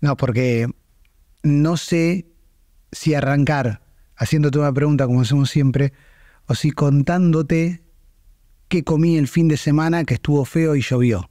No, porque no sé si arrancar haciéndote una pregunta como hacemos siempre, o si contándote qué comí el fin de semana que estuvo feo y llovió.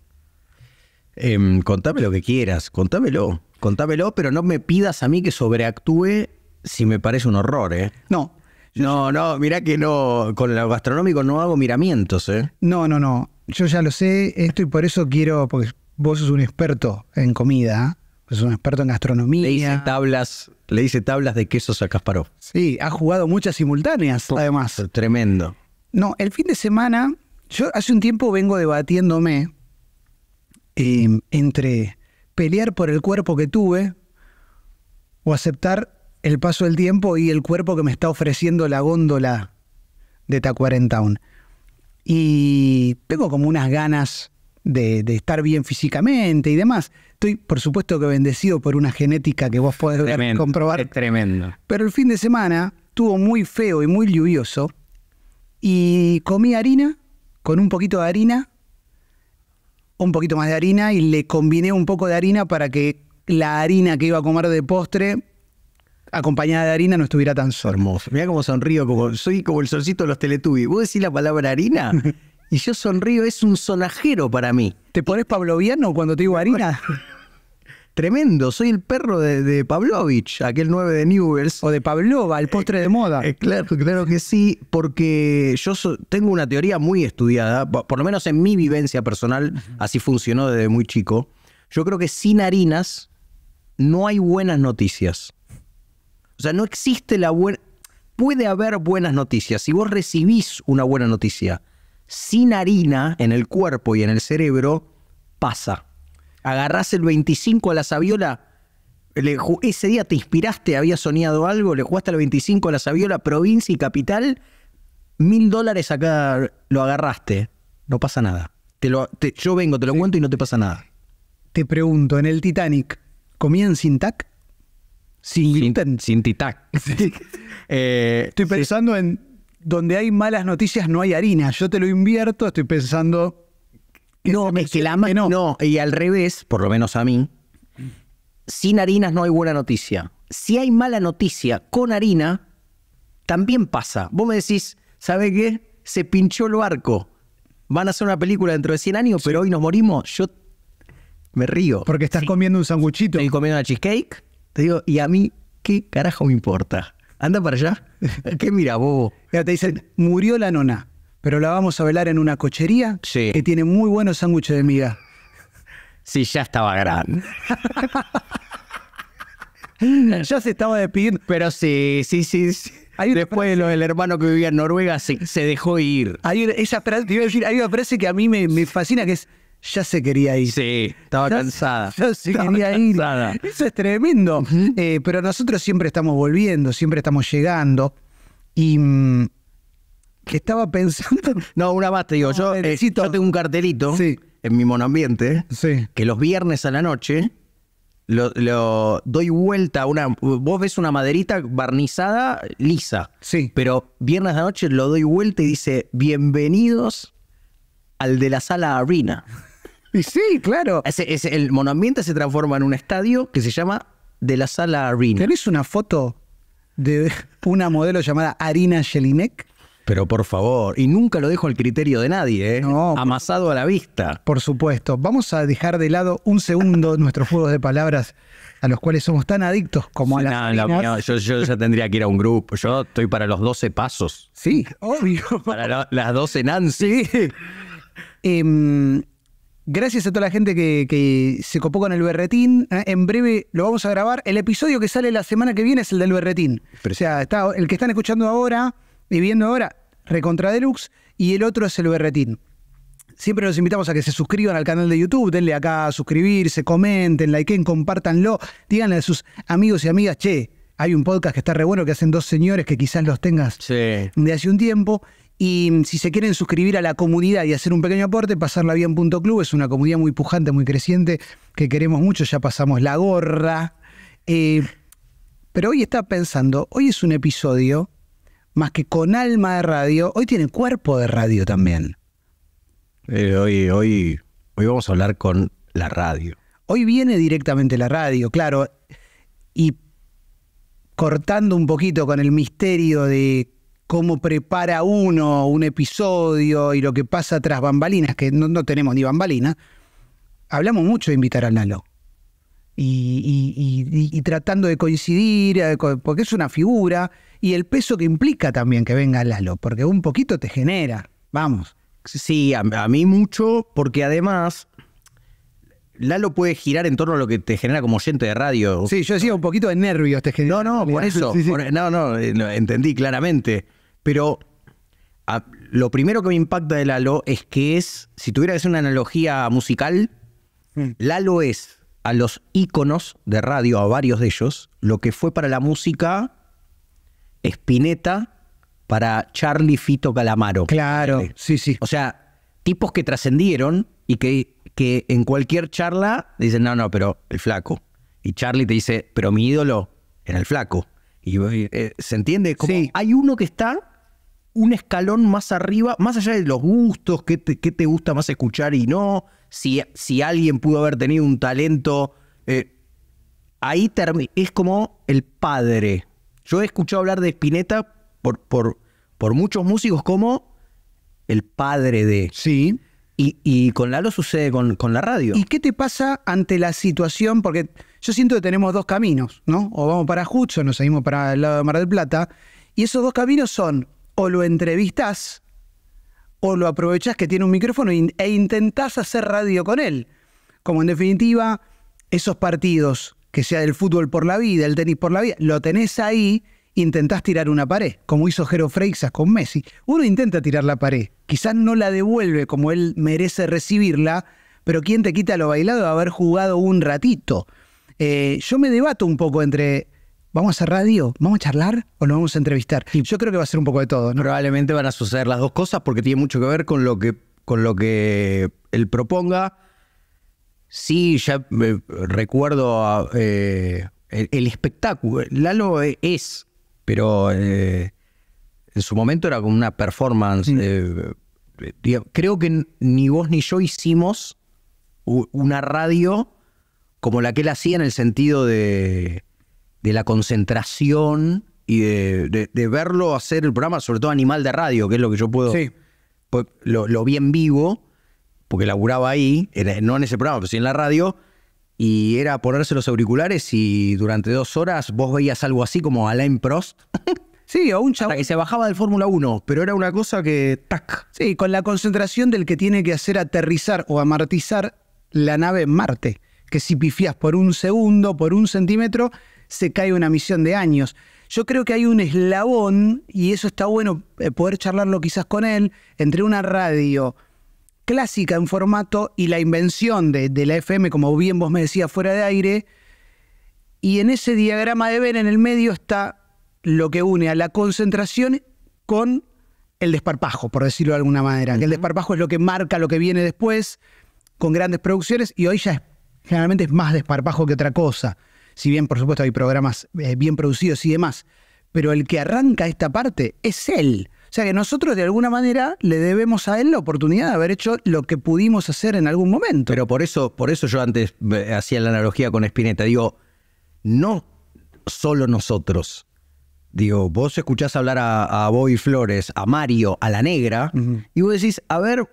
Eh, contame lo que quieras, contámelo, contámelo, pero no me pidas a mí que sobreactúe si me parece un horror, ¿eh? No. No, no, mirá que no, con lo gastronómico no hago miramientos, ¿eh? No, no, no, yo ya lo sé, esto y por eso quiero, porque vos sos un experto en comida, es un experto en gastronomía. Le hice tablas, le tablas de quesos a Kasparov. Sí, ha jugado muchas simultáneas, además. Tremendo. No, el fin de semana, yo hace un tiempo vengo debatiéndome em, entre pelear por el cuerpo que tuve o aceptar el paso del tiempo y el cuerpo que me está ofreciendo la góndola de Tacuarentown. Y tengo como unas ganas de, estar bien físicamente y demás. Estoy, por supuesto, que bendecido por una genética que vos podés comprobar. Es tremendo. Pero el fin de semana estuvo muy feo y muy lluvioso y comí harina, con un poquito de harina, un poquito más de harina y le combiné un poco de harina para que la harina que iba a comer de postre acompañada de harina no estuviera tan sola. Hermoso. Mira cómo sonrío, como, soy como el solcito de los Teletubbies. ¿Vos decís la palabra harina? y yo sonrío, es un sonajero para mí. ¿Te pones pavloviano cuando te digo harina? Tremendo, soy el perro de, Pavlovich, aquel 9 de Newells. O de Pavlova, el postre de eh, moda. Eh, claro, que sí, porque yo tengo una teoría muy estudiada, por, por, lo menos en mi vivencia personal, así funcionó desde muy chico. Yo creo que sin harinas no hay buenas noticias. O sea, no existe la buena... Puede haber buenas noticias. Si vos recibís una buena noticia, sin harina en el cuerpo y en el cerebro pasa. Agarrás el 25 a la sabiola. ese día te inspiraste, había soñado algo, le jugaste el 25 a la sabiola, provincia y capital, mil dólares acá lo agarraste, no pasa nada. Te lo, yo vengo, te lo cuento y no te pasa nada. Te pregunto, en el Titanic, ¿comían sin tac? Sin, sin, titac. Eh, Estoy pensando en donde hay malas noticias no hay harina. Yo te lo invierto, estoy pensando... No, me no. y al revés, por lo menos a mí, sin harinas no hay buena noticia. Si hay mala noticia con harina, también pasa. Vos me decís, ¿sabe qué? Se pinchó el barco. Van a hacer una película dentro de 100 años, pero hoy nos morimos. Yo me río. Porque estás comiendo un sanguchito. y comiendo una cheesecake. Te digo, y a mí, ¿qué carajo me importa? anda para allá. ¿Qué mira, bobo? Mira, te dicen, murió la nona, pero la vamos a velar en una cochería que tiene muy buenos sándwiches de miga. Sí, ya estaba grande. ya se estaba despidiendo. Pero sí, sí, sí. Después el hermano que vivía en Noruega, sí, se dejó ir. Hay una, frase, hay una frase que a mí me, me fascina, que es, ya se quería ir. Sí, estaba cansada. Ya se quería ir. Eso es tremendo. Eh, pero nosotros siempre estamos volviendo, siempre estamos llegando. Y mm, estaba pensando. No, una más te digo, yo, eh, necesito yo, tengo un cartelito en mi monoambiente sí. que los viernes a la noche. Lo, doy vuelta una. Vos ves una maderita barnizada lisa. Sí. Pero viernes a la noche lo doy vuelta y dice: Bienvenidos al de la sala Arena. Y sí, claro. el monoambiente se transforma en un estadio que se llama De la Sala Arena. ¿Tenés una foto de una modelo llamada Arina Jelinek? Pero por favor, y nunca lo dejo al criterio de nadie, ¿eh? Amasado a la vista. Por supuesto. Vamos a dejar de lado un segundo nuestros juegos de palabras a los cuales somos tan adictos como a las no, yo, yo, ya tendría que ir a un grupo. Yo estoy para los 12 pasos. Sí, obvio. Para las 12 Nancy. Sí. Em, Gracias a toda la gente que, se copó con el berretín. ¿eh? En breve lo vamos a grabar. El episodio que sale la semana que viene es el del berretín. o sea, el que están escuchando ahora y viendo ahora, Recontra Deluxe, y el otro es el berretín. Siempre los invitamos a que se suscriban al canal de YouTube, denle acá a suscribirse, comenten, likeen, compártanlo, díganle a sus amigos y amigas, che, hay un podcast que está re bueno que hacen dos señores que quizás los tengas de hace un tiempo. Y mm, si se quieren suscribir a la comunidad y hacer un pequeño aporte, pasarla bien .club es una comunidad muy pujante, muy creciente, que queremos mucho, ya pasamos la gorra. Eh, pero hoy está pensando, hoy es un episodio más que con alma de radio, hoy tiene cuerpo de radio también. Eh, hoy, hoy, hoy vamos a hablar con la radio. Hoy viene directamente la radio, claro. Y cortando un poquito con el misterio de cómo prepara uno un episodio y lo que pasa tras bambalinas, que no, tenemos ni bambalinas, hablamos mucho de invitar a Lalo. Y, tratando de coincidir, eh, porque es una figura, y el peso que implica también que venga Lalo, porque un poquito te genera, vamos. Sí, a, mí mucho, porque además Lalo puede girar en torno a lo que te genera como oyente de radio. Sí, yo decía un poquito de nervios te genera. No, no, por eso. no, no, eh, entendí claramente. Pero lo primero que me impacta de Lalo es que es, si tuviera que hacer una analogía musical, hmm. Lalo es a los íconos de radio, a varios de ellos, lo que fue para la música Spinetta para Charlie Fito Calamaro. Claro, ¿sí? sí, O sea, tipos que trascendieron y que, que en cualquier charla dicen, no, no, pero el flaco. Y Charlie te dice, pero mi ídolo era el flaco. Y eh, se entiende como hay uno que está un escalón más arriba, más allá de los gustos, qué te, te gusta más escuchar y no, si, si, alguien pudo haber tenido un talento. Eh, ahí ahí es como el padre. Yo he escuchado hablar de Spinetta por, por, por muchos músicos como el padre de. Sí. Y, con Lalo sucede con, con la radio. ¿Y qué te pasa ante la situación? Porque yo siento que tenemos dos caminos, ¿no? O vamos para Hudson, nos seguimos para el lado de Mar del Plata. Y esos dos caminos son o lo entrevistas, o lo aprovechas que tiene un micrófono e intentás hacer radio con él. Como en definitiva, esos partidos, que sea del fútbol por la vida, el tenis por la vida, lo tenés ahí, intentás tirar una pared, como hizo Jero Freixas con Messi. Uno intenta tirar la pared, quizás no la devuelve como él merece recibirla, pero ¿quién te quita lo bailado de haber jugado un ratito? Eh, yo me debato un poco entre ¿Vamos a hacer radio? ¿Vamos a charlar o nos vamos a entrevistar? yo creo que va a ser un poco de todo. Probablemente van a suceder las dos cosas porque tiene mucho que ver con lo que, con lo que él proponga. Sí, ya eh, recuerdo eh, el, espectáculo. Lalo e, es, pero eh, en su momento era como una performance. creo que ni vos ni yo hicimos una radio como la que él hacía en el sentido de de la concentración y de, verlo hacer el programa, sobre todo Animal de Radio, que es lo que yo puedo. Sí. lo, lo, vi en vivo, porque laburaba ahí, no en ese programa, pero sí en la radio, y era ponerse los auriculares y durante dos horas vos veías algo así como Alain Prost. sí, o un chaval. que se bajaba del Fórmula 1, pero era una cosa que. ¡Tac! Sí, con la concentración del que tiene que hacer aterrizar o amartizar la nave en Marte. Que si pifias por un segundo, por un centímetro, se cae una misión de años. Yo creo que hay un eslabón, y eso está bueno eh, poder charlarlo quizás con él, entre una radio clásica en formato y la invención de, la FM, como bien vos me decías, fuera de aire. Y en ese diagrama de ver en el medio está lo que une a la concentración con el desparpajo, por decirlo de alguna manera. El desparpajo es lo que marca lo que viene después con grandes producciones y hoy ya es, generalmente es más desparpajo que otra cosa si bien por supuesto hay programas eh, bien producidos y demás, pero el que arranca esta parte es él. O sea que nosotros de alguna manera le debemos a él la oportunidad de haber hecho lo que pudimos hacer en algún momento. Pero por eso, por eso yo antes eh, hacía la analogía con Spinetta. Digo, no solo nosotros. Digo, vos escuchás hablar a, a Bobby Flores, a Mario, a la negra, y vos decís, a ver,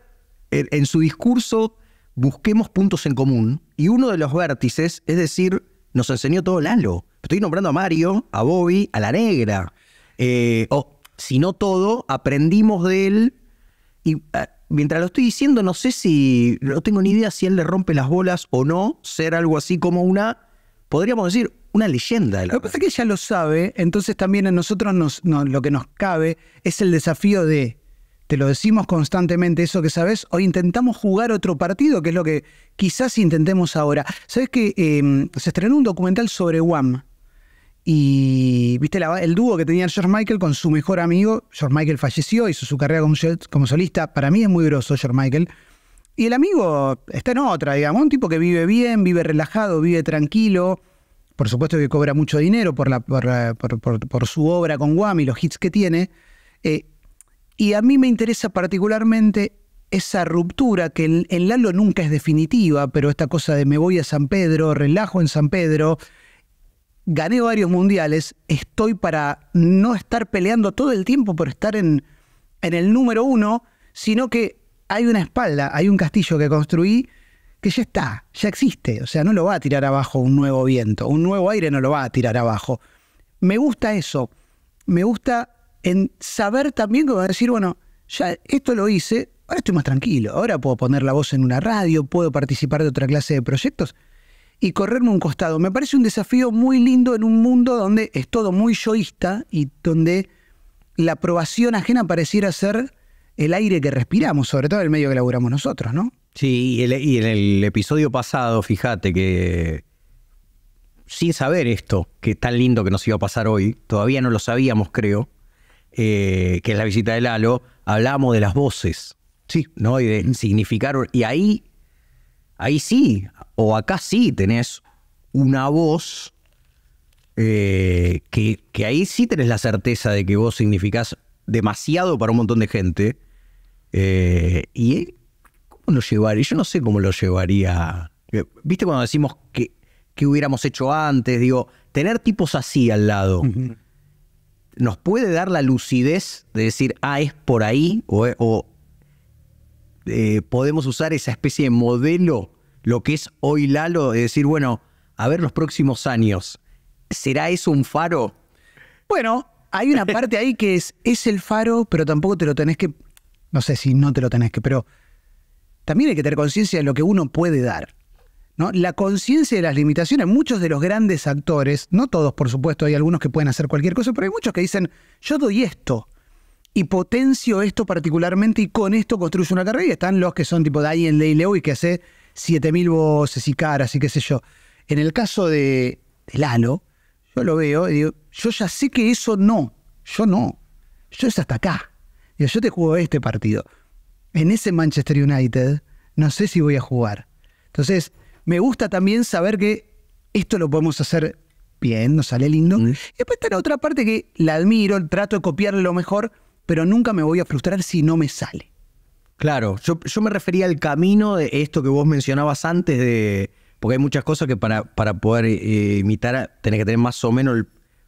en su discurso busquemos puntos en común. Y uno de los vértices es decir, nos enseñó todo Lalo. Estoy nombrando a Mario, a Bobby, a la negra. Eh, o, oh, si no todo, aprendimos de él. Y ah, mientras lo estoy diciendo, no sé si, no tengo ni idea si él le rompe las bolas o no, ser algo así como una, podríamos decir, una leyenda. lo que pasa es que ella lo sabe, entonces también a nosotros lo que nos cabe es el desafío de te lo decimos constantemente, eso que sabes, hoy intentamos jugar otro partido, que es lo que quizás intentemos ahora. Sabes que em, se estrenó un documental sobre Wham. Y viste el dúo que tenía George Michael con su mejor amigo. George Michael falleció, hizo su carrera como, solista. Para mí es muy groso George Michael. Y el amigo está en otra, digamos, un tipo que vive bien, vive relajado, vive tranquilo. Por supuesto que cobra mucho dinero por, su obra con Wham y los hits que tiene. Eh, y a mí me interesa particularmente esa ruptura que en, Lalo nunca es definitiva, pero esta cosa de me voy a San Pedro, relajo en San Pedro, gané varios mundiales, estoy para no estar peleando todo el tiempo por estar en, en el número uno, sino que hay una espalda, hay un castillo que construí que ya está, ya existe. O sea, no lo va a tirar abajo un nuevo viento, un nuevo aire no lo va a tirar abajo. Me gusta eso, me gusta en saber también cómo decir, bueno, ya esto lo hice, ahora estoy más tranquilo, ahora puedo poner la voz en una radio, puedo participar de otra clase de proyectos y correrme un costado. Me parece un desafío muy lindo en un mundo donde es todo muy yoísta y donde la aprobación ajena pareciera ser el aire que respiramos, sobre todo el medio que laburamos nosotros, ¿no? Sí, y, y en el episodio pasado, fíjate que sin saber esto, que es tan lindo que nos iba a pasar hoy, todavía no lo sabíamos, creo, eh, que es la visita de Lalo, Hablamos de las voces, sí. ¿no? Y de significar. Y ahí, ahí sí, o acá sí tenés una voz eh, que, que, ahí sí tenés la certeza de que vos significás demasiado para un montón de gente. Eh, y ¿cómo lo llevaría? Yo no sé cómo lo llevaría. ¿Viste cuando decimos que, que hubiéramos hecho antes? Digo, tener tipos así al lado nos puede dar la lucidez de decir, ah, es por ahí, o, eh, podemos usar esa especie de modelo, lo que es hoy Lalo, de decir, bueno, a ver los próximos años, ¿será eso un faro? Bueno, hay una parte ahí que es, es el faro, pero tampoco te lo tenés que, no sé si no te lo tenés que, pero también hay que tener conciencia de lo que uno puede dar. La conciencia de las limitaciones, muchos de los grandes actores, no todos por supuesto, hay algunos que pueden hacer cualquier cosa, pero hay muchos que dicen, yo doy esto, y potencio esto particularmente y con esto construyo una carrera. Y están los que son tipo Ley Day y que hace 7000 voces y caras y qué sé yo. En el caso de, Lalo, yo lo veo y digo, yo ya sé que eso no, yo no, yo es hasta acá. yo te juego este partido. En ese Manchester United no sé si voy a jugar. Entonces, me gusta también saber que esto lo podemos hacer bien, nos sale lindo. Y mm. Después está la otra parte que la admiro, trato de copiar lo mejor, pero nunca me voy a frustrar si no me sale. Claro, yo, me refería al camino de esto que vos mencionabas antes de. Porque hay muchas cosas que para, para poder eh, imitar tenés que tener más o menos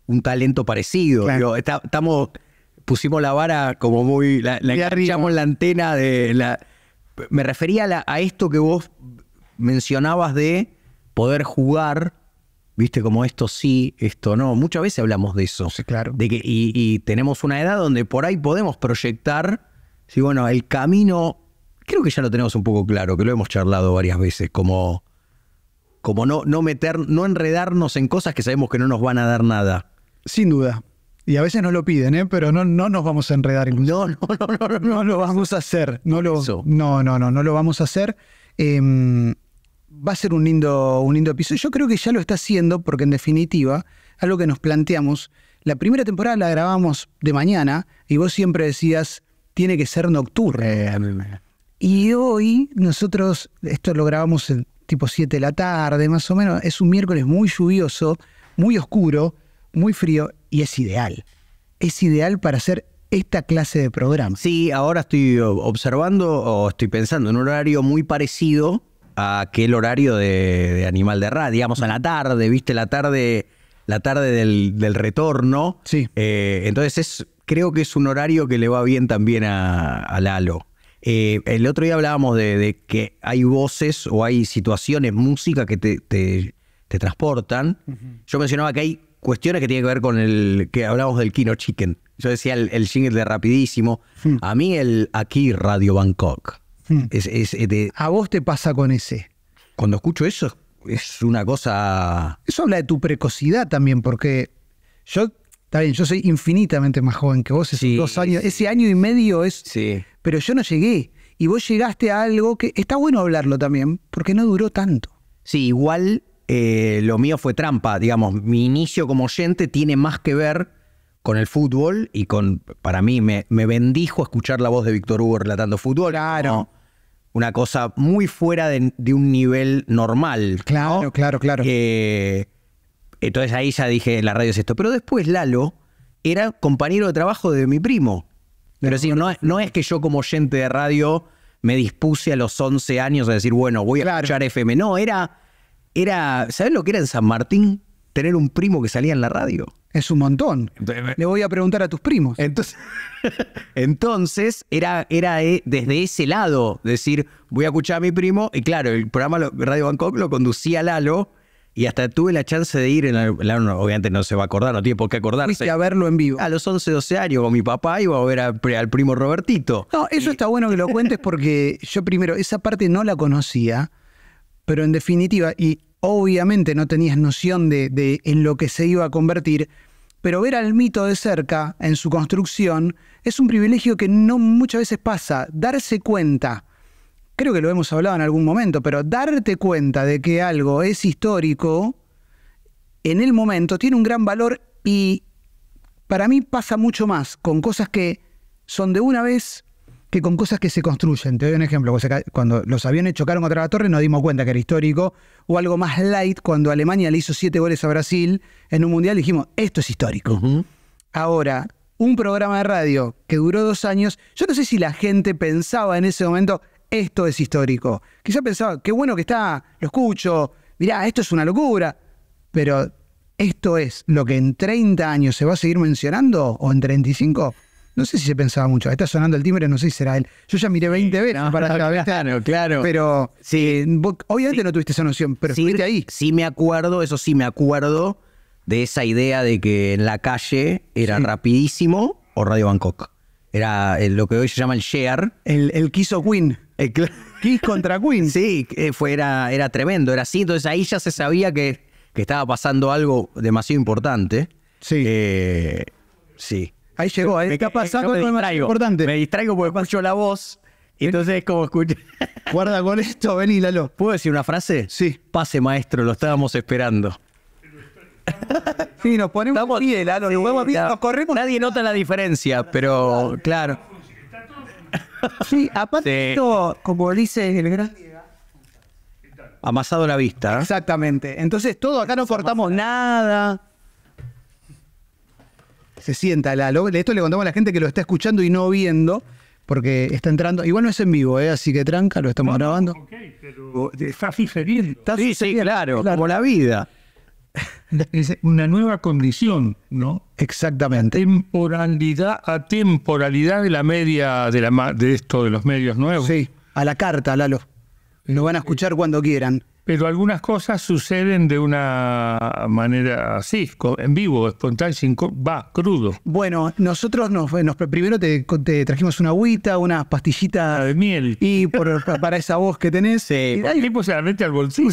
un talento parecido. Claro. estamos. Pusimos la vara como muy. La, la, la antena de. La, me refería a esto que vos mencionabas de poder jugar, viste, como esto sí, esto no. Muchas veces hablamos de eso. Sí, claro. De que, y, tenemos una edad donde por ahí podemos proyectar, sí, bueno, el camino, creo que ya lo tenemos un poco claro, que lo hemos charlado varias veces, como, como no, no meter, no enredarnos en cosas que sabemos que no nos van a dar nada. Sin duda. Y a veces nos lo piden, ¿eh? pero no, no nos vamos a enredar. No, no, no, no, no, lo vamos a hacer. No lo, no, no, no, no lo vamos a hacer. Em, va a ser un lindo, un lindo episodio. Yo creo que ya lo está haciendo porque en definitiva, algo que nos planteamos, la primera temporada la grabamos de mañana y vos siempre decías, tiene que ser nocturno. Eh, y hoy nosotros, esto lo grabamos en tipo 7 de la tarde más o menos, es un miércoles muy lluvioso, muy oscuro, muy frío y es ideal. Es ideal para hacer esta clase de programa. Sí, ahora estoy observando o estoy pensando en un horario muy parecido a aquel horario de, Animal de Ra, digamos, a la tarde, ¿viste? La tarde, la tarde del, retorno. Sí. Eh, entonces creo que es un horario que le va bien también a, Lalo. Eh, el otro día hablábamos de, que hay voces o hay situaciones, música que te, te, transportan. Yo mencionaba que hay cuestiones que tienen que ver con el que hablamos del Kino Chicken yo decía el, el jingle de rapidísimo. Hmm. A mí el aquí Radio Bangkok. Hmm. a vos te pasa con ese. Cuando escucho eso es una cosa... Eso habla de tu precocidad también, porque yo, está yo soy infinitamente más joven que vos, esos dos años, ese año y medio es... Sí. Pero yo no llegué. Y vos llegaste a algo que está bueno hablarlo también, porque no duró tanto. Sí, igual eh, lo mío fue trampa, digamos, mi inicio como oyente tiene más que ver con el fútbol y con, para mí, me, bendijo escuchar la voz de Víctor Hugo relatando fútbol. Claro. Una cosa muy fuera de, un nivel normal. Claro, claro, claro. Eh, entonces ahí ya dije, la radio es esto. Pero después Lalo era compañero de trabajo de mi primo. Pero sí, no, es que yo como oyente de radio me dispuse a los 11 años a decir, bueno, voy a escuchar FM. No, era, era, ¿sabes lo que era en San Martín? Tener un primo que salía en la radio. Es un montón. Eh, Le voy a preguntar a tus primos. Entonces, entonces era, era desde ese lado, decir, voy a escuchar a mi primo. Y claro, el programa Radio Bangkok lo conducía Lalo. Y hasta tuve la chance de ir, en el. obviamente no se va a acordar, no tiene por qué acordarse. Fuiste a verlo en vivo. A los 11, 12 años con mi papá iba a ver al primo Robertito. No, eso está bueno que lo cuentes porque yo primero, esa parte no la conocía, pero en definitiva, y obviamente no tenías noción de, en lo que se iba a convertir, pero ver al mito de cerca en su construcción es un privilegio que no muchas veces pasa. Darse cuenta, creo que lo hemos hablado en algún momento, pero darte cuenta de que algo es histórico en el momento tiene un gran valor y para mí pasa mucho más con cosas que son de una vez que con cosas que se construyen. Te doy un ejemplo. Cuando los aviones chocaron contra la torre nos dimos cuenta que era histórico. O algo más light, cuando Alemania le hizo siete goles a Brasil en un mundial, dijimos, esto es histórico. Ahora, un programa de radio que duró dos años, yo no sé si la gente pensaba en ese momento, esto es histórico. Quizá pensaba, qué bueno que está, lo escucho, mirá, esto es una locura. Pero, ¿esto es lo que en 30 años se va a seguir mencionando? ¿O en 35? No sé si se pensaba mucho. Está sonando el timbre, no sé si será él. Yo ya miré 20 veces para no, Claro, claro. Pero sí, eh, obviamente no tuviste esa noción, pero sí, ahí. Sí me acuerdo, eso sí me acuerdo de esa idea de que en la calle era rapidísimo o Radio Bangkok. Era eh, lo que hoy se llama el share. El, el quiso Queen. El eh, Kiss contra Queen. Sí, era, tremendo, era así. Entonces ahí ya se sabía que, que estaba pasando algo demasiado importante. Sí. sí. Ahí llegó, ahí ¿eh? me, está eh, pasando importante. Me distraigo porque escucho la voz. Y entonces como escucho. Guarda con esto, vení, Lalo. ¿Puedo decir una frase? Sí. Pase, maestro, lo estábamos esperando. sí, nos ponemos Estamos, pie, Lalo, nos corremos. Nadie nota la diferencia, pero claro. Sí, aparte Esto, como dice el gran amasado la vista. Exactamente. Entonces todo acá no cortamos nada se sienta. Lalo. de esto le contamos a la gente que lo está escuchando y no viendo, porque está entrando. Igual no es en vivo, ¿eh? así que tranca, lo estamos grabando. Ok, pero está diferente. claro, como la vida. Es una nueva condición, ¿no? Exactamente. Temporalidad a temporalidad de la media de, la, de esto de los medios nuevos. Sí, a la carta, Lalo. Lo van a escuchar cuando quieran. Pero algunas cosas suceden de una manera así, en vivo, espontánea, sin va, crudo. Bueno, nosotros nos, primero te, trajimos una agüita, unas pastillitas de miel. Y para esa voz que tenés. Sí, y se la mete al bolsillo.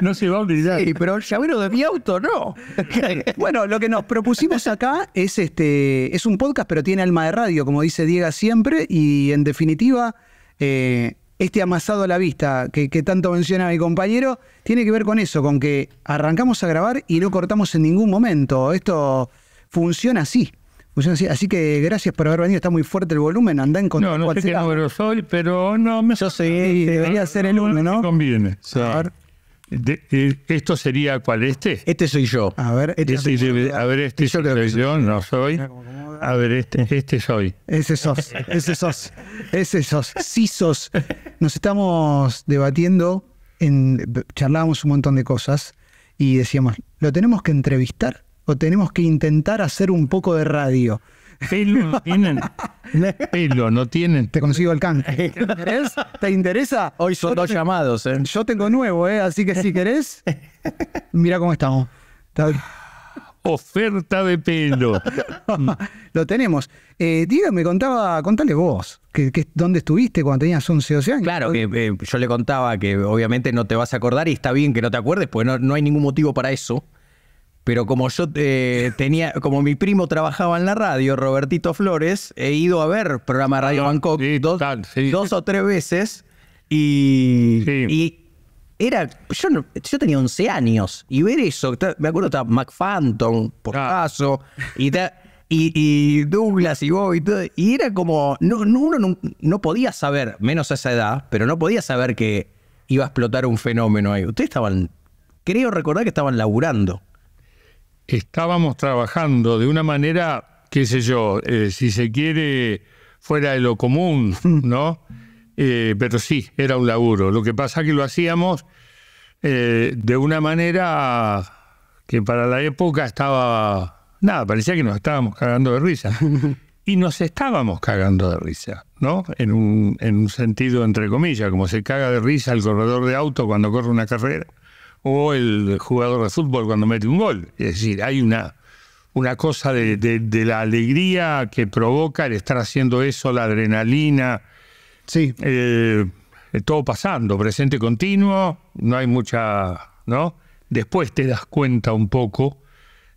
no se va a olvidar. Sí, pero el llavero de mi auto no. bueno, lo que nos propusimos acá es este es un podcast, pero tiene alma de radio, como dice Diego siempre, y en definitiva. Eh, este amasado a la vista que, tanto menciona mi compañero, tiene que ver con eso, con que arrancamos a grabar y no cortamos en ningún momento. Esto funciona así. así. que gracias por haber venido. Está muy fuerte el volumen. Andá en contacto. No, no sé qué número soy, pero no me. Yo soy. debería ser el uno, ¿no? conviene. ¿Esto sería cuál? ¿Este? Este soy yo. A ver, este, soy, a ver, este, este soy yo, no soy. A ver, este, este soy. Ese sos, ese sos, ese sos, sí Nos estamos debatiendo, en, charlábamos un montón de cosas y decíamos, ¿lo tenemos que entrevistar o tenemos que intentar hacer un poco de radio? Pelo no tienen. Pelo no tienen. Te consigo el can. ¿Te interesa? Hoy son dos llamados, ¿eh? Yo tengo nuevo, ¿eh? Así que si querés, mira cómo estamos. Oferta de pelo. Lo tenemos. Eh, me contaba, contale vos, que, ¿dónde estuviste cuando tenías 11 12 años? Claro, eh, yo le contaba que obviamente no te vas a acordar y está bien que no te acuerdes, porque no hay ningún motivo para eso. Pero como yo eh, tenía, como mi primo trabajaba en la radio, Robertito Flores, he ido a ver programa Radio ah, Bangkok dos, o tres veces y, era, yo, tenía 11 años y ver eso, me acuerdo estaba McFanton, por ah. caso, y, y, y, Douglas y vos. y todo, era como, no, no uno no, no, podía saber, menos a esa edad, pero no podía saber que iba a explotar un fenómeno ahí. Ustedes estaban, creo recordar que estaban laburando estábamos trabajando de una manera, qué sé yo, eh, si se quiere, fuera de lo común, ¿no? Eh, pero sí, era un laburo. Lo que pasa es que lo hacíamos eh, de una manera que para la época estaba, nada, parecía que nos estábamos cagando de risa. Y nos estábamos cagando de risa, ¿no? En un, en un sentido, entre comillas, como se caga de risa el corredor de auto cuando corre una carrera o el jugador de fútbol cuando mete un gol. Es decir, hay una, una cosa de, la alegría que provoca el estar haciendo eso, la adrenalina. Sí. Eh, eh, todo pasando, presente continuo, no hay mucha. ¿no? Después te das cuenta un poco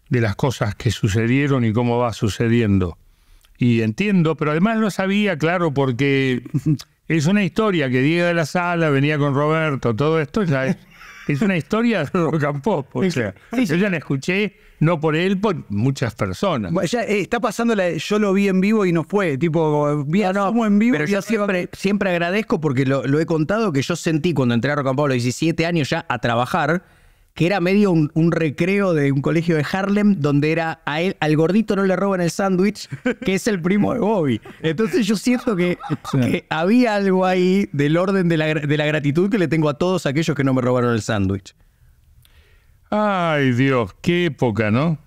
de las cosas que sucedieron y cómo va sucediendo. Y entiendo, pero además lo sabía, claro, porque es una historia que Diego de la Sala venía con Roberto, todo esto ya es una historia de rock O sea, yo ya la escuché, no por él, por muchas personas. Eh, está pasando la. Yo lo vi en vivo y no fue. Tipo, vi no, en vivo. Pero yo siempre, siempre agradezco porque lo, he contado que yo sentí cuando entré a Rock a los 17 años ya a trabajar que era medio un, recreo de un colegio de Harlem, donde era a él, al gordito no le roban el sándwich, que es el primo de Bobby. Entonces yo siento que, había algo ahí del orden de la, gratitud que le tengo a todos aquellos que no me robaron el sándwich. Ay Dios, qué época, ¿no?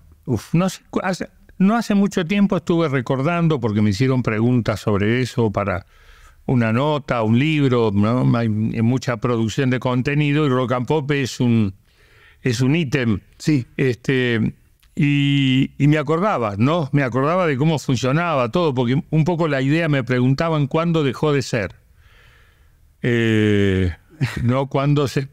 no, hace, no hace mucho tiempo estuve recordando, porque me hicieron preguntas sobre eso para una nota, un libro, ¿no? hay mucha producción de contenido y Rock and Pop es un, es un ítem. Sí. Este, y, me acordaba, ¿no? Me acordaba de cómo funcionaba todo, porque un poco la idea me preguntaban cuándo dejó de ser. Eh, no cuando se,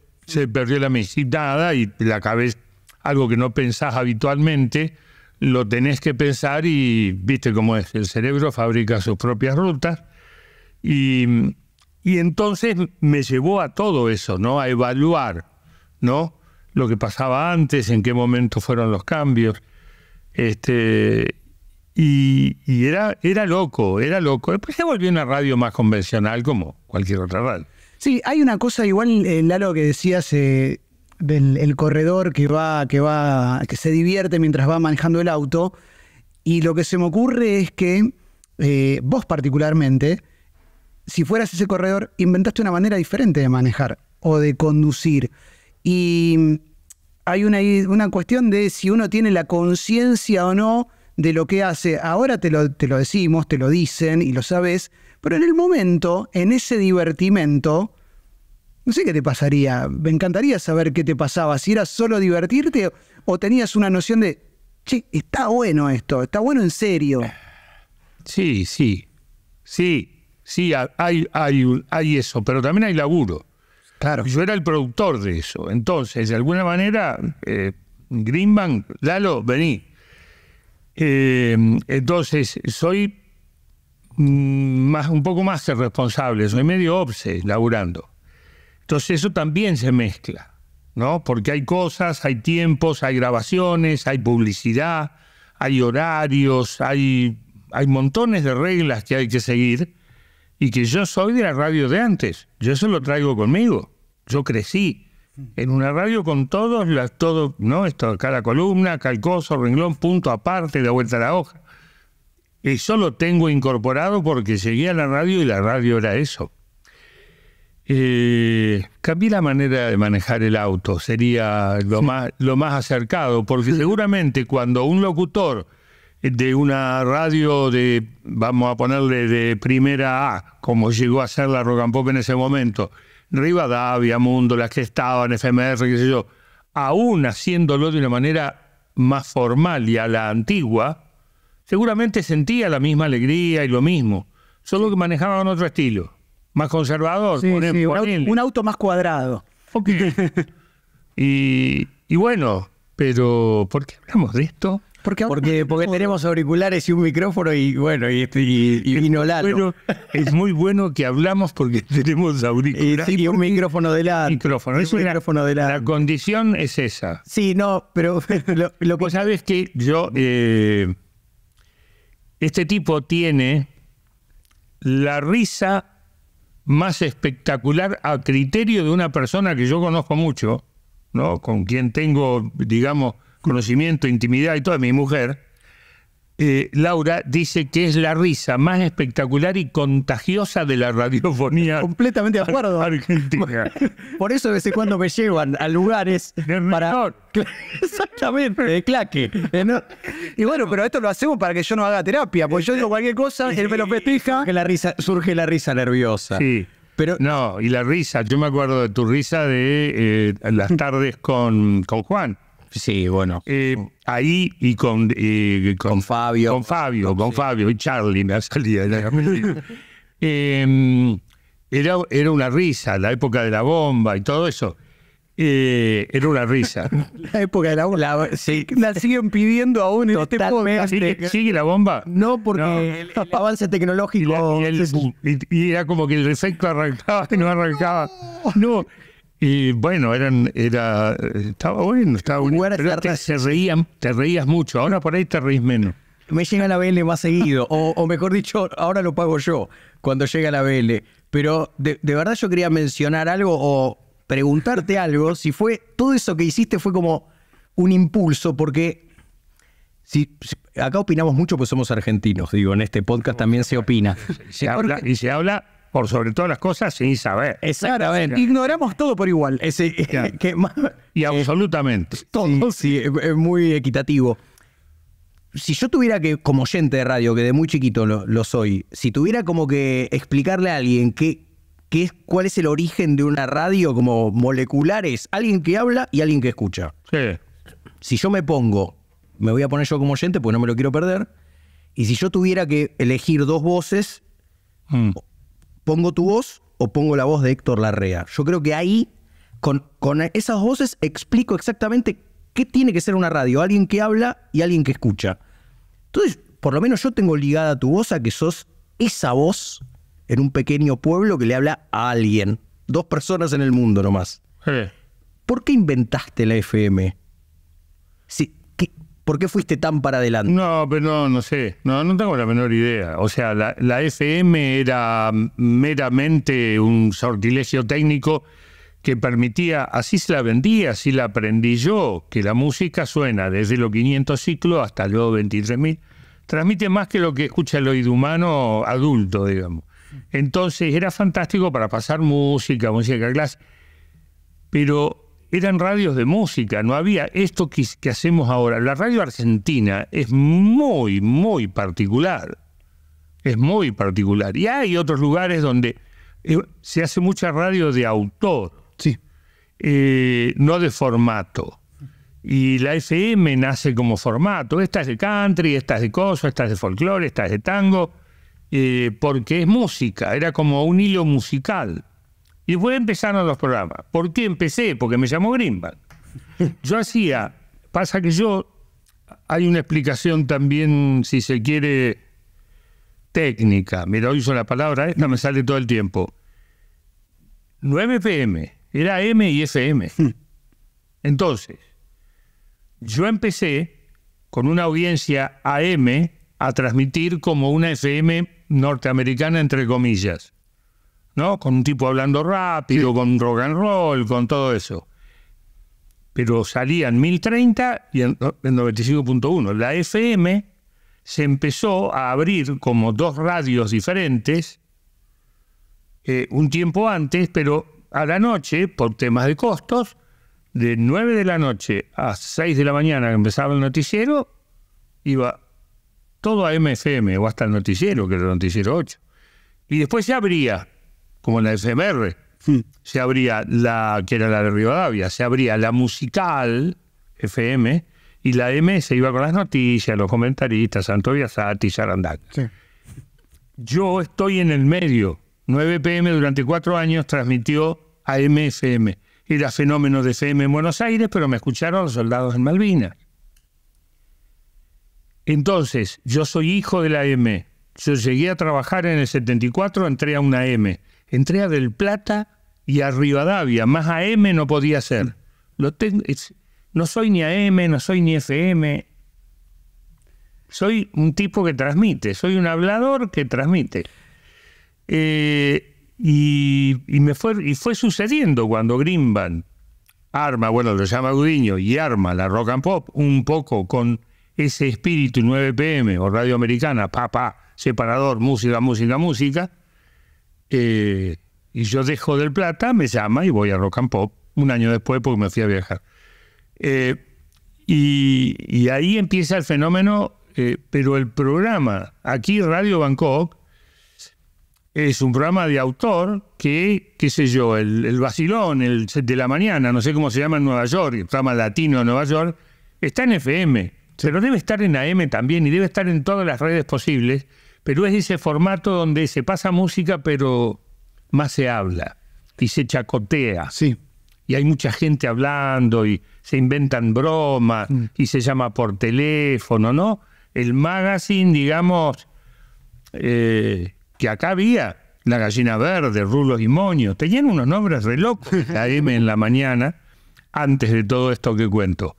perdió la medicina... y la cabeza, algo que no pensás habitualmente, lo tenés que pensar y viste cómo es. El cerebro fabrica sus propias rutas y, y entonces me llevó a todo eso, ¿no? A evaluar, ¿no? lo que pasaba antes, en qué momento fueron los cambios. Este, y, era, era loco, era loco. Después se volvió una radio más convencional como cualquier otra radio. Sí, hay una cosa igual, eh, Lalo, que decías eh, del corredor que va, que va, que se divierte mientras va manejando el auto. Y lo que se me ocurre es que eh, vos particularmente, si fueras ese corredor, inventaste una manera diferente de manejar o de conducir. Y hay una, una cuestión de si uno tiene la conciencia o no de lo que hace. Ahora te lo, te lo decimos, te lo dicen y lo sabes, pero en el momento, en ese divertimento, no sé qué te pasaría. Me encantaría saber qué te pasaba. Si era solo divertirte o tenías una noción de, che, está bueno esto, está bueno en serio. Sí, sí. Sí, sí, hay, hay, hay eso, pero también hay laburo. Claro. Yo era el productor de eso. Entonces, de alguna manera, eh, Greenbank, Lalo, vení. Eh, entonces, soy mm, más, un poco más responsable, soy medio obse laburando. Entonces, eso también se mezcla, ¿no? Porque hay cosas, hay tiempos, hay grabaciones, hay publicidad, hay horarios, hay, hay montones de reglas que hay que seguir y que yo soy de la radio de antes. Yo eso lo traigo conmigo. Yo crecí en una radio con todos las todo, ¿no? Esto, cada columna, calcoso, renglón, punto aparte, de vuelta a la hoja. Eso lo tengo incorporado porque llegué a la radio y la radio era eso. Eh, cambié la manera de manejar el auto, sería lo, más, lo más acercado, porque seguramente cuando un locutor de una radio de, vamos a ponerle, de primera A, como llegó a ser la rock and pop en ese momento, Rivadavia, Mundo, las que estaban, FMR, qué sé yo, aún haciéndolo de una manera más formal y a la antigua, seguramente sentía la misma alegría y lo mismo, solo que manejaban otro estilo, más conservador, un, auto más cuadrado. y, y bueno, pero ¿por qué hablamos de esto? Porque, porque, tenemos auriculares y un micrófono y bueno, y, este, vino es muy bueno que hablamos porque tenemos auriculares. Y, un micrófono de lado. Micrófono, es un micrófono de lado. La condición es esa. Sí, no, pero lo, que... Sabes que yo... Eh, este tipo tiene la risa más espectacular a criterio de una persona que yo conozco mucho, ¿no? Con quien tengo, digamos, conocimiento, intimidad y toda mi mujer, eh, Laura dice que es la risa más espectacular y contagiosa de la radiofonía. Completamente de acuerdo. Argentina. Por eso de vez cuando me llevan a lugares para. Exactamente, de claque. Y bueno, pero esto lo hacemos para que yo no haga terapia, porque yo digo cualquier cosa, él me lo festeja. Que la risa, surge la risa nerviosa. Sí. Pero... No, y la risa, yo me acuerdo de tu risa de eh, las tardes con, con Juan. Sí, bueno. Eh, ahí y eh, con, con, Fabio. Con Fabio, con Fabio y Charlie me salía. eh, era, era una risa, la época de la bomba y todo eso. Eh, era una risa. La época de la bomba. La, sí. la siguen pidiendo aún en este momento. ¿Sigue, la bomba? No, porque El, avance tecnológico. Y, era como que el efecto arrancaba y no arrancaba. No, y bueno, eran, era, estaba bueno, estaba bueno. Pero te, se reían, te reías mucho, ahora por ahí te reís menos. Me llega la BL más seguido, o, mejor dicho, ahora lo pago yo cuando llega la BL. Pero de, verdad yo quería mencionar algo o preguntarte algo, si fue, todo eso que hiciste fue como un impulso, porque acá opinamos mucho, pues somos argentinos, digo, en este podcast también se opina. y se habla por sobre todas las cosas sin saber. Exactamente. Ignoramos todo por igual. Ese, y absolutamente. todo, sí. es muy equitativo. Si yo tuviera que, como oyente de radio, que de muy chiquito lo, soy, si tuviera como que explicarle a alguien qué, es, cuál es el origen de una radio como moleculares, alguien que habla y alguien que escucha. Sí. Si yo me pongo, me voy a poner yo como oyente porque no me lo quiero perder, y si yo tuviera que elegir dos voces, mm. ¿Pongo tu voz o pongo la voz de Héctor Larrea? Yo creo que ahí, con, con esas voces, explico exactamente qué tiene que ser una radio. Alguien que habla y alguien que escucha. Entonces, por lo menos yo tengo ligada tu voz a que sos esa voz en un pequeño pueblo que le habla a alguien. Dos personas en el mundo nomás. Sí. ¿Por qué inventaste la FM? Sí. ¿Por qué fuiste tan para adelante? No, pero no, no sé. No, no tengo la menor idea. O sea, la, FM era meramente un sortilegio técnico que permitía, así se la vendía, así la aprendí yo, que la música suena desde los 500 ciclos hasta los 23.000. Transmite más que lo que escucha el oído humano adulto, digamos. Entonces era fantástico para pasar música, música clásica. Pero eran radios de música, no había esto que, hacemos ahora. La radio argentina es muy, muy particular. Es muy particular. Y hay otros lugares donde eh, se hace mucha radio de autor, sí. Eh, no de formato. Y la FM nace como formato. Esta es de country, esta es de coso, esta es de folclore, esta es de tango, eh, porque es música, era como un hilo musical. Y fue empezando los programas. ¿Por qué empecé? Porque me llamó Greenbank. Yo hacía, pasa que yo, hay una explicación también, si se quiere, técnica. Mira, hoy uso la palabra, ¿eh? no me sale todo el tiempo. 9 pm, era M y FM. Entonces, yo empecé con una audiencia AM a transmitir como una FM norteamericana, entre comillas. ¿no? Con un tipo hablando rápido, con rock and roll, con todo eso. Pero salía en 1030 y en, 95.1. La FM se empezó a abrir como dos radios diferentes eh, un tiempo antes, pero a la noche, por temas de costos, de 9 de la noche a 6 de la mañana que empezaba el noticiero, iba todo a MFM o hasta el noticiero, que era el noticiero 8. Y después se abría como la FMR. Hmm. Se abría la, que era la de Rivadavia, se abría la musical FM y la M se iba con las noticias, los comentaristas, Santo Biasati, Sarandán. Yo estoy en el medio. 9 PM durante cuatro años transmitió a MFM. Era fenómeno de FM en Buenos Aires, pero me escucharon los soldados en Malvinas. Entonces, yo soy hijo de la M. Yo llegué a trabajar en el 74, entré a una M. Entre a Del Plata y a Rivadavia, más a no podía ser. no soy ni AM, no soy ni FM. Soy un tipo que transmite, soy un hablador que transmite. Eh, y, me fue, y fue sucediendo cuando Grimban arma, bueno, lo llama Gudiño, y arma la rock and pop un poco con ese espíritu 9pm o radio americana, papá, separador, música, música, música eh, y yo dejo del plata, me llama y voy a Rock and Pop un año después porque me fui a viajar. Eh, y, ahí empieza el fenómeno, eh, pero el programa, aquí Radio Bangkok, es un programa de autor que, qué sé yo, el, el el de la mañana, no sé cómo se llama en Nueva York, el programa latino de Nueva York, está en FM, pero debe estar en AM también y debe estar en todas las redes posibles pero es ese formato donde se pasa música, pero más se habla y se chacotea. Sí. Y hay mucha gente hablando y se inventan bromas mm. y se llama por teléfono, ¿no? El magazine, digamos, eh, que acá había, La Gallina Verde, Rulos y Moño, tenían unos nombres re locos, la M en la mañana, antes de todo esto que cuento.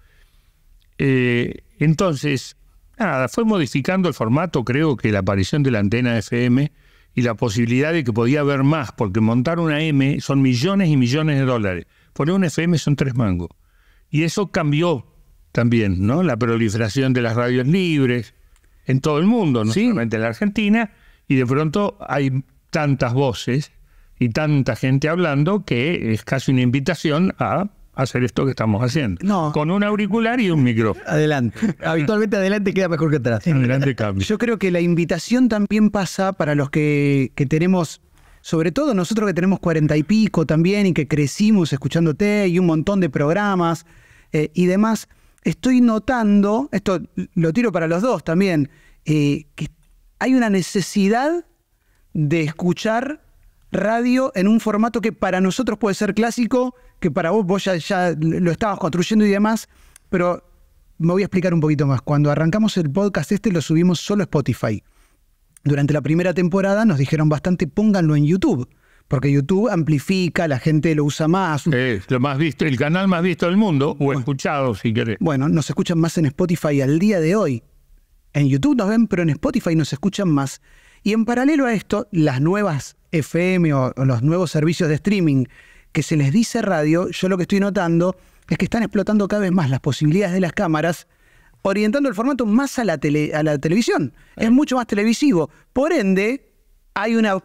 Eh, entonces, Nada, fue modificando el formato, creo que la aparición de la antena FM y la posibilidad de que podía haber más, porque montar una M son millones y millones de dólares. Poner una FM son tres mangos. Y eso cambió también, ¿no? La proliferación de las radios libres en todo el mundo, no solamente en la Argentina, y de pronto hay tantas voces y tanta gente hablando que es casi una invitación a hacer esto que estamos haciendo. Con un auricular y un micrófono. Adelante. Habitualmente adelante queda mejor que atrás. Adelante cambio. Yo creo que la invitación también pasa para los que, tenemos, sobre todo nosotros que tenemos cuarenta y pico también y que crecimos escuchándote y un montón de programas eh, y demás. Estoy notando, esto lo tiro para los dos también, eh, que hay una necesidad de escuchar radio en un formato que para nosotros puede ser clásico, que para vos, vos ya, lo estabas construyendo y demás, pero me voy a explicar un poquito más. Cuando arrancamos el podcast este lo subimos solo a Spotify. Durante la primera temporada nos dijeron bastante pónganlo en YouTube. Porque YouTube amplifica, la gente lo usa más. Es lo más visto, el canal más visto del mundo, o escuchado, si querés. Bueno, nos escuchan más en Spotify al día de hoy. En YouTube nos ven, pero en Spotify nos escuchan más. Y en paralelo a esto, las nuevas FM o, los nuevos servicios de streaming que se les dice radio, yo lo que estoy notando es que están explotando cada vez más las posibilidades de las cámaras orientando el formato más a la, tele, a la televisión. Es mucho más televisivo. Por ende, hay una,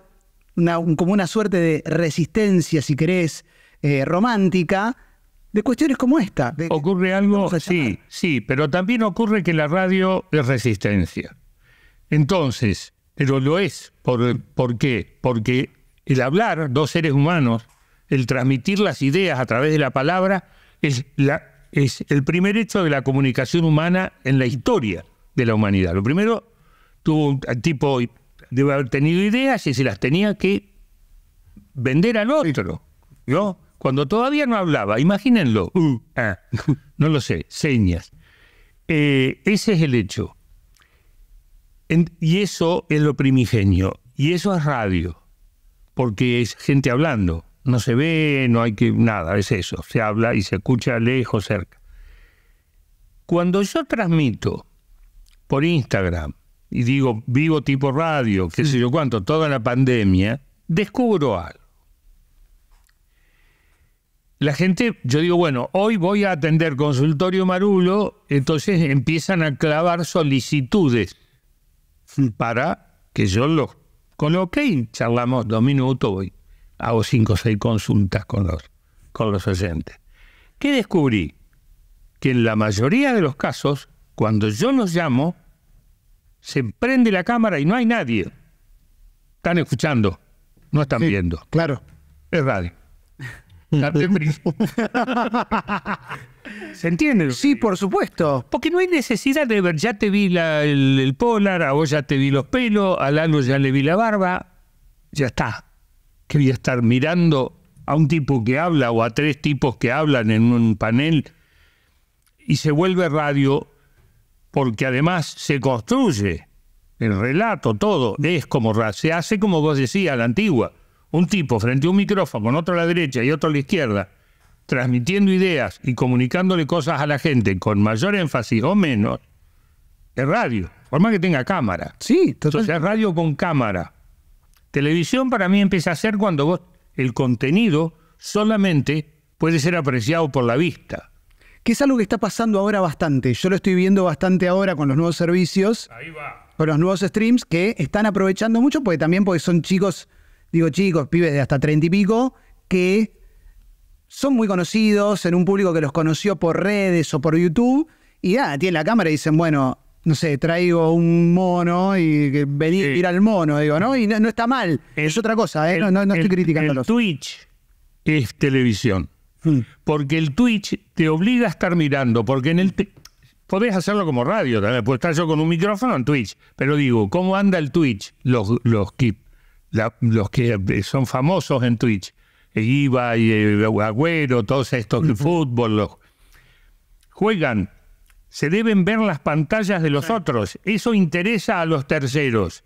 como una suerte de resistencia, si querés, eh, romántica, de cuestiones como esta. ocurre algo, sí, sí, pero también ocurre que la radio es resistencia. Entonces, pero lo es. ¿Por, qué? Porque el hablar, dos seres humanos, el transmitir las ideas a través de la palabra, es, la, es el primer hecho de la comunicación humana en la historia de la humanidad. Lo primero, tuvo un tipo, debe haber tenido ideas y se las tenía que vender al otro, ¿no? Cuando todavía no hablaba, imagínenlo, uh, ah, no lo sé, señas. Eh, ese es el hecho y eso es lo primigenio. Y eso es radio. Porque es gente hablando. No se ve, no hay que. nada, es eso. Se habla y se escucha lejos, cerca. Cuando yo transmito por Instagram y digo vivo tipo radio, qué sé yo cuánto, toda la pandemia, descubro algo. La gente, yo digo, bueno, hoy voy a atender consultorio Marulo, entonces empiezan a clavar solicitudes para que yo los coloque que charlamos dos minutos, voy, hago cinco o seis consultas con los, con los oyentes. ¿Qué descubrí? Que en la mayoría de los casos, cuando yo los llamo, se prende la cámara y no hay nadie. Están escuchando, no están viendo. Claro. Es radio. Mm. ¿Se entiende? Sí, por supuesto. Porque no hay necesidad de ver, ya te vi el, polar, a vos ya te vi los pelos, a Lalo ya le vi la barba, ya está. Quería estar mirando a un tipo que habla o a tres tipos que hablan en un panel y se vuelve radio porque además se construye el relato, todo, es como se hace como vos decías, la antigua un tipo frente a un micrófono, con otro a la derecha y otro a la izquierda, transmitiendo ideas y comunicándole cosas a la gente con mayor énfasis o menos, es radio, por más que tenga cámara. Sí, totalmente. Entonces es radio con cámara. Televisión para mí empieza a ser cuando vos, el contenido solamente puede ser apreciado por la vista. Que es algo que está pasando ahora bastante. Yo lo estoy viendo bastante ahora con los nuevos servicios. Ahí va. Con los nuevos streams que están aprovechando mucho, porque también porque son chicos digo chicos, pibes de hasta treinta y pico, que son muy conocidos en un público que los conoció por redes o por YouTube, y ya, tienen la cámara y dicen, bueno, no sé, traigo un mono y que venir ir al mono, digo, ¿no? Y no, está mal, es otra cosa, ¿eh? no, estoy criticándolos. El Twitch es televisión. Mm. Porque el Twitch te obliga a estar mirando, porque en el podés hacerlo como radio también, puedo estar yo con un micrófono en Twitch, pero digo, ¿cómo anda el Twitch? Los, los los que son famosos en Twitch, Iba y eh, Agüero, todos estos de fútbol, juegan, se deben ver las pantallas de los otros, eso interesa a los terceros.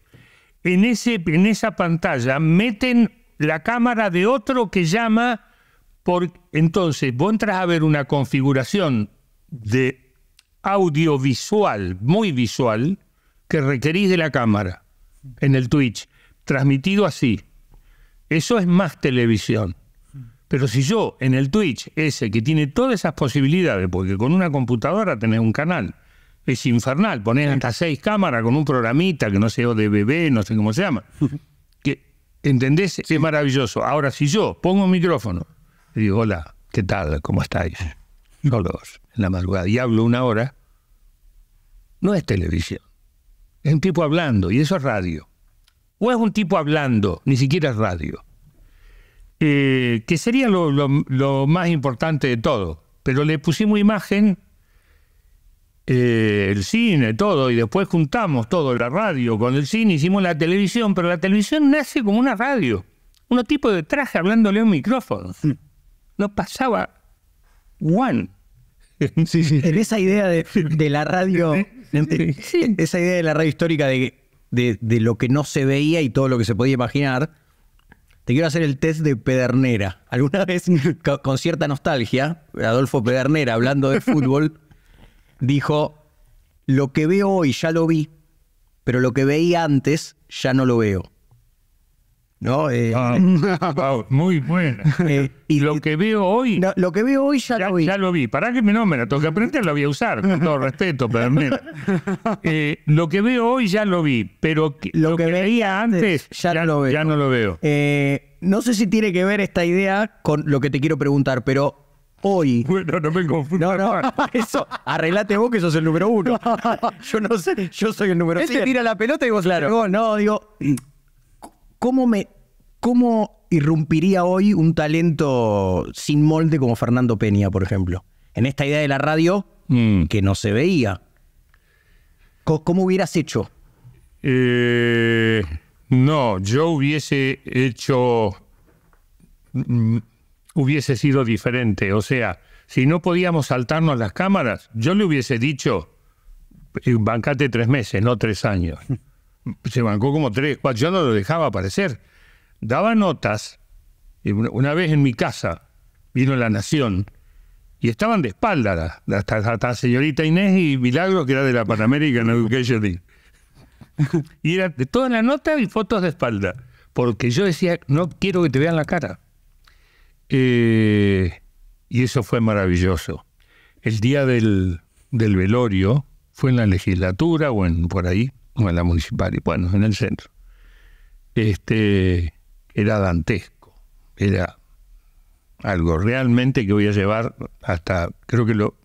En, ese, en esa pantalla meten la cámara de otro que llama, por, entonces vos entras a ver una configuración de audiovisual, muy visual, que requerís de la cámara en el Twitch transmitido así. Eso es más televisión. Pero si yo en el Twitch, ese que tiene todas esas posibilidades, porque con una computadora tenés un canal, es infernal, ponés hasta seis cámaras con un programita que no sé, o de bebé, no sé cómo se llama. Que, ¿Entendés? Es maravilloso. Ahora, si yo pongo un micrófono y digo, hola, ¿qué tal? ¿Cómo estáis? Solo en la madrugada, y hablo una hora, no es televisión. Es un tipo hablando, y eso es radio o es un tipo hablando, ni siquiera es radio. Eh, que sería lo, más importante de todo. Pero le pusimos imagen, eh, el cine, todo, y después juntamos todo, la radio con el cine, hicimos la televisión, pero la televisión nace como una radio. un tipo de traje hablándole a un micrófono. Mm. No pasaba one. En esa idea de, la radio, esa idea de la radio histórica de que de, lo que no se veía y todo lo que se podía imaginar. Te quiero hacer el test de Pedernera. Alguna vez, con cierta nostalgia, Adolfo Pedernera, hablando de fútbol, dijo, lo que veo hoy ya lo vi, pero lo que veía antes ya no lo veo. ¿no? Eh, ah, ah, muy buena. Eh, y lo que veo hoy. No, lo que veo hoy ya, lo vi. Ya lo vi. Para que mi nombre tengo que aprender, la voy a usar, con todo respeto, pero eh, lo que veo hoy ya lo vi, pero lo, que, veía antes ya, lo veo. ya no lo veo. no sé si tiene que ver esta idea con lo que te quiero preguntar, pero hoy. Bueno, no me confundas. No, no, eso, arreglate vos que sos el número uno. Yo no sé, yo soy el número uno. Él te tira la pelota y vos, claro. no, digo, ¿cómo me, ¿Cómo irrumpiría hoy un talento sin molde como Fernando Peña, por ejemplo? En esta idea de la radio mm. que no se veía. ¿Cómo, hubieras hecho? Eh, no, yo hubiese hecho... Mm, hubiese sido diferente. O sea, si no podíamos saltarnos las cámaras, yo le hubiese dicho, bancate tres meses, no tres años. Se bancó como tres, Yo no lo dejaba aparecer daba notas, una vez en mi casa vino La Nación, y estaban de espalda hasta la, señorita Inés y Milagro, que era de la Pan Education Y era de toda la nota y fotos de espalda, porque yo decía, no quiero que te vean la cara. Eh, y eso fue maravilloso. El día del, del velorio fue en la legislatura o en por ahí, o en la municipal, y bueno, en el centro. Este, era dantesco, era algo realmente que voy a llevar hasta, creo que lo,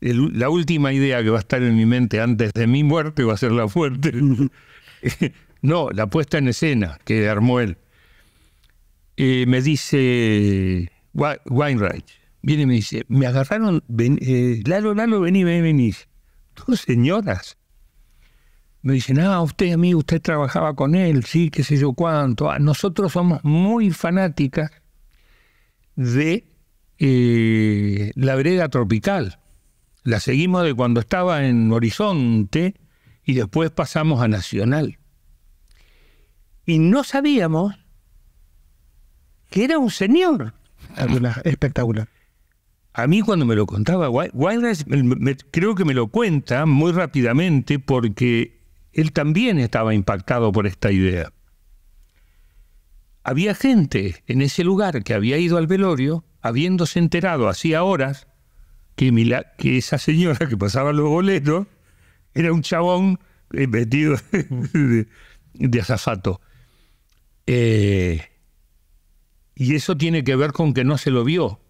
la última idea que va a estar en mi mente antes de mi muerte va a ser la fuerte. no, la puesta en escena que armó él. Eh, me dice Weinreich, viene y me dice, me agarraron, ven, eh, Lalo, Lalo, vení, vení, vení. Dos señoras me dicen, ah, usted, amigo, usted trabajaba con él, sí, qué sé yo cuánto. Ah, nosotros somos muy fanáticas de eh, la vereda tropical. La seguimos de cuando estaba en Horizonte y después pasamos a Nacional. Y no sabíamos que era un señor. Espectacular. A mí cuando me lo contaba me creo que me lo cuenta muy rápidamente porque él también estaba impactado por esta idea. Había gente en ese lugar que había ido al velorio, habiéndose enterado hacía horas que, esa señora que pasaba los boletos era un chabón eh, vestido de, azafato. Eh, y eso tiene que ver con que no se lo vio,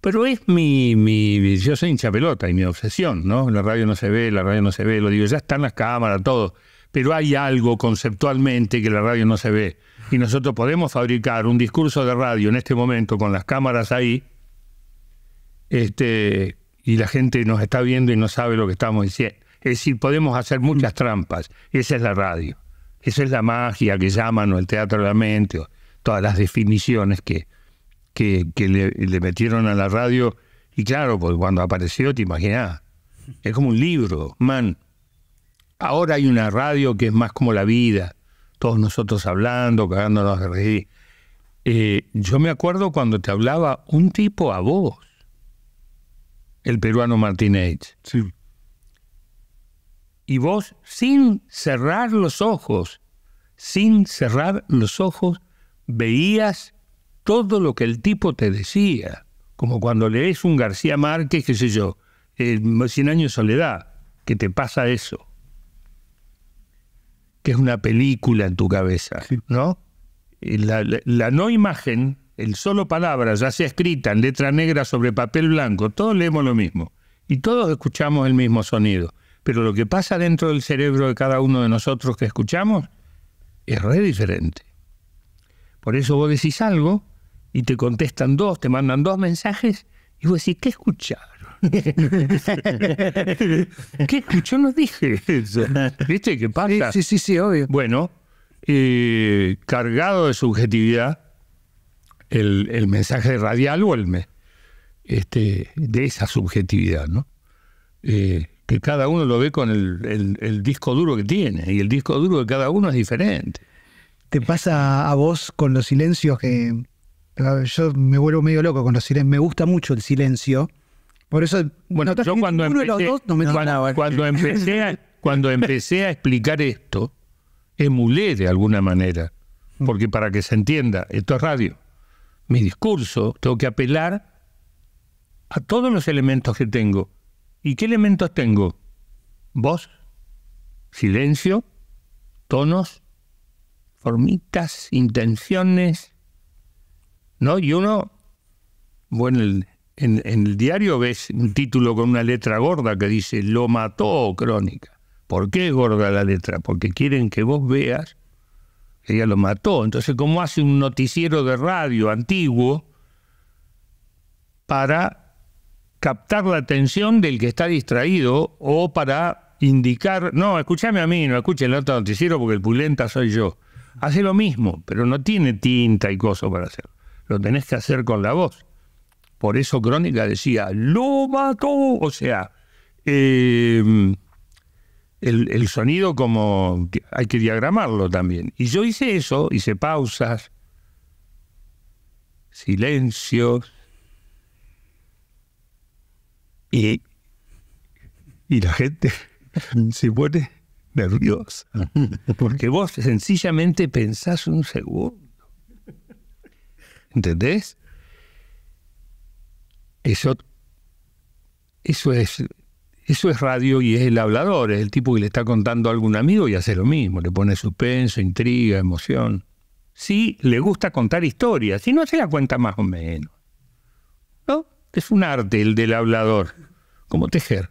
pero es mi, mi, yo soy hincha pelota y mi obsesión, ¿no? La radio no se ve, la radio no se ve, lo digo, ya están las cámaras, todo. Pero hay algo conceptualmente que la radio no se ve. Y nosotros podemos fabricar un discurso de radio en este momento con las cámaras ahí, este, y la gente nos está viendo y no sabe lo que estamos diciendo. Es decir, podemos hacer muchas mm. trampas. Esa es la radio. Esa es la magia que llaman o el teatro de la mente, o todas las definiciones que, que, le, metieron a la radio. Y claro, pues cuando apareció, te imaginás, es como un libro, man. Ahora hay una radio que es más como la vida, todos nosotros hablando, cagándonos de reír. Eh, yo me acuerdo cuando te hablaba un tipo a vos, el peruano Martínez. Sí. Y vos, sin cerrar los ojos, sin cerrar los ojos, veías todo lo que el tipo te decía, como cuando lees un García Márquez, qué sé yo, eh, Cien años de soledad, que te pasa eso, que es una película en tu cabeza, ¿no? Eh, la, no imagen, el solo palabra, ya sea escrita en letra negra sobre papel blanco, todos leemos lo mismo y todos escuchamos el mismo sonido, pero lo que pasa dentro del cerebro de cada uno de nosotros que escuchamos es re diferente. Por eso vos decís algo y te contestan dos, te mandan dos mensajes, y vos decís, ¿qué escucharon? ¿Qué escuchó? No dije eso. ¿Viste qué pasa? Sí, sí, sí, obvio. Bueno, eh, cargado de subjetividad, el, mensaje radial vuelve este, de esa subjetividad, ¿no? Eh, que cada uno lo ve con el, disco duro que tiene, y el disco duro de cada uno es diferente. ¿Te pasa a vos con los silencios que, yo me vuelvo medio loco con los silencios. Me gusta mucho el silencio. Por eso, bueno, yo cuando cuando, empecé cuando empecé a explicar esto, emulé de alguna manera, porque para que se entienda, esto es radio. Mi discurso, tengo que apelar a todos los elementos que tengo. ¿Y qué elementos tengo? Voz, silencio, tonos, formitas, intenciones, ¿no? Y uno, bueno, en, el diario ves un título con una letra gorda que dice, lo mató Crónica. ¿Por qué es gorda la letra? Porque quieren que vos veas que ella lo mató. Entonces, ¿cómo hace un noticiero de radio antiguo para captar la atención del que está distraído o para indicar, no, escúchame a mí, no escuchen el otro noticiero porque el pulenta soy yo. Hace lo mismo, pero no tiene tinta y cosas para hacerlo lo tenés que hacer con la voz. Por eso Crónica decía, lo mató, o sea, em, el, sonido como hay que diagramarlo también. Y yo hice eso, hice pausas, silencios, y, y la gente se pone nerviosa, porque vos sencillamente pensás un segundo. ¿Entendés? Eso, eso, es, eso es radio y es el hablador, es el tipo que le está contando a algún amigo y hace lo mismo, le pone suspenso, intriga, emoción. Sí, le gusta contar historias, si no se la cuenta más o menos. ¿No? Es un arte el del hablador, como tejer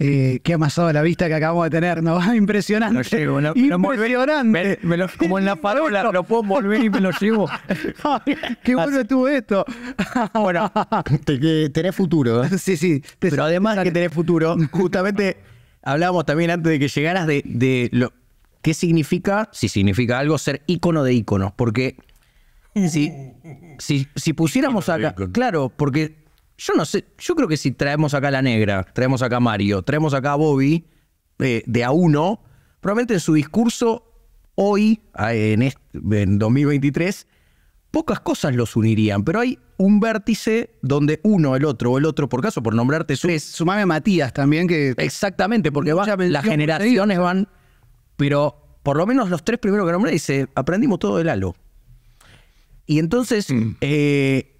eh, qué amasado la vista que acabamos de tener, ¿no? Impresionante. Lo llevo, no, impresionante. Me, me como en la farola, lo puedo volver y me lo llevo. qué bueno estuvo esto. bueno, tenés futuro. ¿eh? Sí, sí. Pero además de que tenés futuro, justamente hablábamos también antes de que llegaras de, lo, qué significa, si significa algo, ser ícono de íconos. Porque si, si, si pusiéramos acá, claro, porque yo no sé, yo creo que si traemos acá a la negra, traemos acá a Mario, traemos acá a Bobby, eh, de a uno, probablemente en su discurso hoy, en, 2023, pocas cosas los unirían, pero hay un vértice donde uno, el otro o el otro, por caso, por nombrarte su... Es, sumame Matías también, que... Exactamente, porque las generaciones van, pero por lo menos los tres primeros que nombré dice, aprendimos todo del halo. Y entonces... Mm. Eh,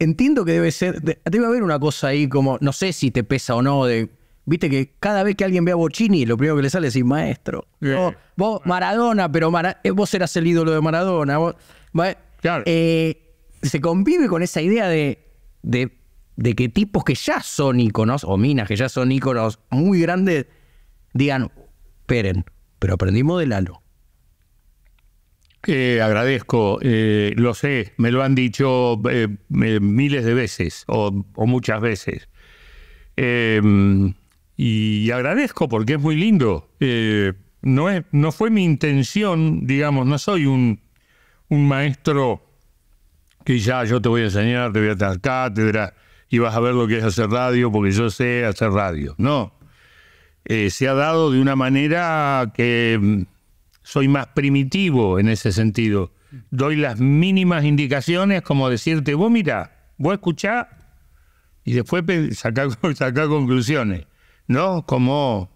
entiendo que debe ser, debe haber una cosa ahí como, no sé si te pesa o no, de, viste que cada vez que alguien ve a Bocini, lo primero que le sale es decir, maestro, vos, Maradona, pero eh, vos eras el ídolo de Maradona. Eh, se convive con esa idea de, de, de, que tipos que ya son íconos, o minas que ya son íconos muy grandes, digan, esperen, pero aprendimos de Lalo agradezco, eh, lo sé, me lo han dicho eh, miles de veces o, muchas veces. Em, y agradezco porque es muy lindo. Eh, no, no fue mi intención, digamos, no soy un, un maestro que ya yo te voy a enseñar, te voy a dar cátedra y vas a ver lo que es hacer radio porque yo sé hacer radio. No. se ha dado de una manera que soy más primitivo en ese sentido. Doy las mínimas indicaciones como decirte, vos mira, vos escuchá y después sacar saca conclusiones. ¿No? Como,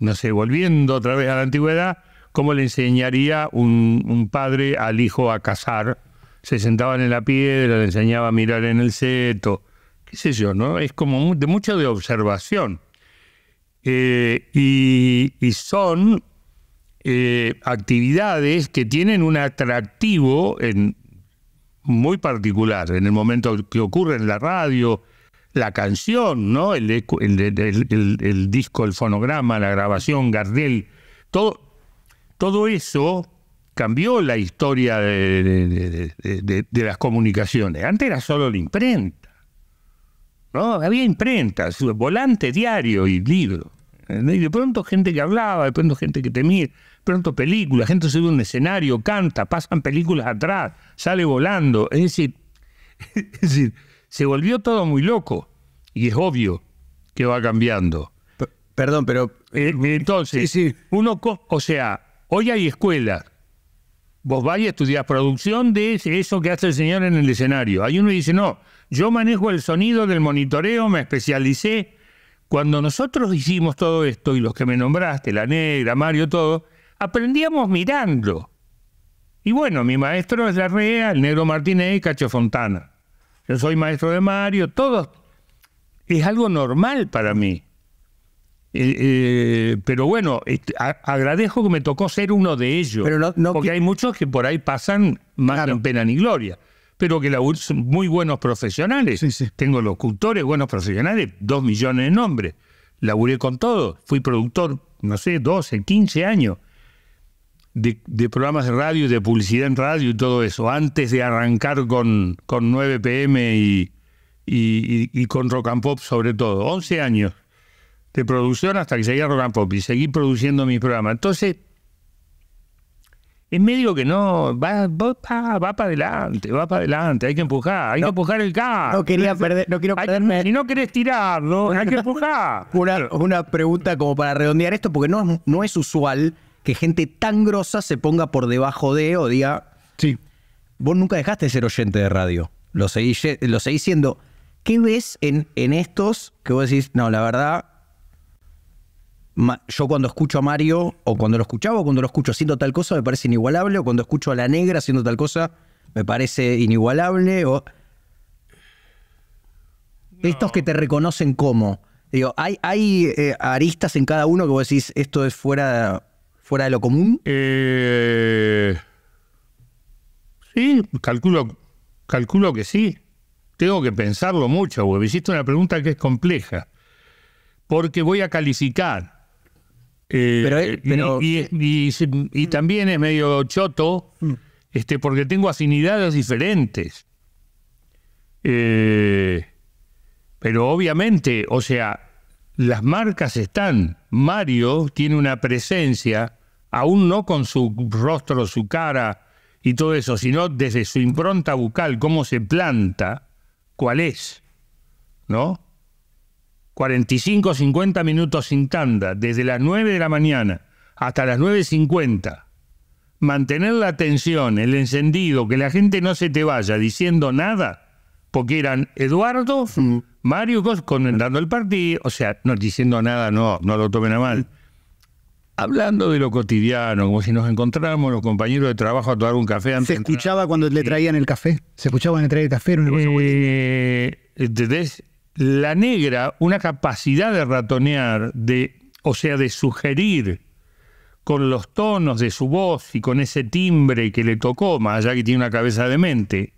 no sé, volviendo otra vez a la antigüedad, como le enseñaría un, padre al hijo a cazar. Se sentaban en la piedra, le enseñaba a mirar en el seto, qué sé yo, ¿no? Es como de mucho de observación. Eh, y, y son eh, actividades que tienen un atractivo muy particular en el momento que ocurre en la radio, la canción, ¿no? el, disco, el fonograma, la grabación, Gardel, todo, todo eso cambió la historia de, las comunicaciones. Antes era solo la imprenta. ¿no? Había imprentas, volante diario y libro. ¿eh? Y de pronto gente que hablaba, de pronto gente que temía pronto películas, gente sube a un escenario, canta, pasan películas atrás, sale volando. Es decir, es decir, se volvió todo muy loco y es obvio que va cambiando. perdón, pero... Eh, eh, eh, entonces, uno, o sea, hoy hay escuela, Vos vas a estudiar producción de eso que hace el señor en el escenario. Hay uno dice, no, yo manejo el sonido del monitoreo, me especialicé. Cuando nosotros hicimos todo esto, y los que me nombraste, la negra, Mario, todo, aprendíamos mirando. Y bueno, mi maestro es Larrea, el negro Martínez y Cacho Fontana. Yo soy maestro de Mario, todo es algo normal para mí. Eh, eh, pero bueno, agradezco que me tocó ser uno de ellos. porque hay muchos que por ahí pasan más en pena ni gloria. Pero que la, son muy buenos profesionales. Tengo los Tengo locutores, buenos profesionales, dos millones de nombres. Laburé con todo. Fui productor, no sé, 12, 15 años de, programas de radio, y de publicidad en radio y todo eso, antes de arrancar con, con 9 pm y, y, con rock and pop sobre todo. 11 años de producción hasta que llegué a rock and pop y seguí produciendo mis programas. Entonces, es medio que no, va, va, va para adelante, va para adelante, hay que empujar, hay que empujar el carro. No quería perder, no quiero perderme. si no querés tirarlo, hay que empujar. Una, pregunta como para redondear esto, porque no, no es usual que gente tan grosa se ponga por debajo de o diga. Sí. Vos nunca dejaste de ser oyente de radio. Lo seguís, lo siendo. ¿Qué ves en, en estos que vos decís, no, la verdad, yo cuando escucho a Mario, o cuando lo escuchaba, o cuando lo escucho haciendo tal cosa, me parece inigualable, o cuando escucho a la negra haciendo tal cosa, me parece inigualable, o... Estos que te reconocen como. Digo, hay, hay eh, aristas en cada uno que vos decís, esto es fuera ¿Fuera de lo común? Eh, sí, calculo, calculo que sí. Tengo que pensarlo mucho, porque hiciste una pregunta que es compleja. Porque voy a calificar. Eh, pero, eh, Y, también es medio choto, mm. este, porque tengo afinidades diferentes. pero obviamente, o sea, las marcas están. Mario tiene una presencia aún no con su rostro, su cara y todo eso, sino desde su impronta bucal, cómo se planta, cuál es, ¿no? 45, 50 minutos sin tanda, desde las 9 de la mañana hasta las 9.50. Mantener la atención, el encendido, que la gente no se te vaya diciendo nada, porque eran Eduardo, Mario, con, dando el partido, o sea, no diciendo nada, no, no lo tomen a mal hablando de lo cotidiano, como si nos encontráramos los compañeros de trabajo a tomar un café antes. ¿Se escuchaba cuando le traían el café? ¿Se escuchaba cuando le traían el café? Eh, La negra, una capacidad de ratonear, de, o sea, de sugerir con los tonos de su voz y con ese timbre que le tocó, más allá que tiene una cabeza de mente.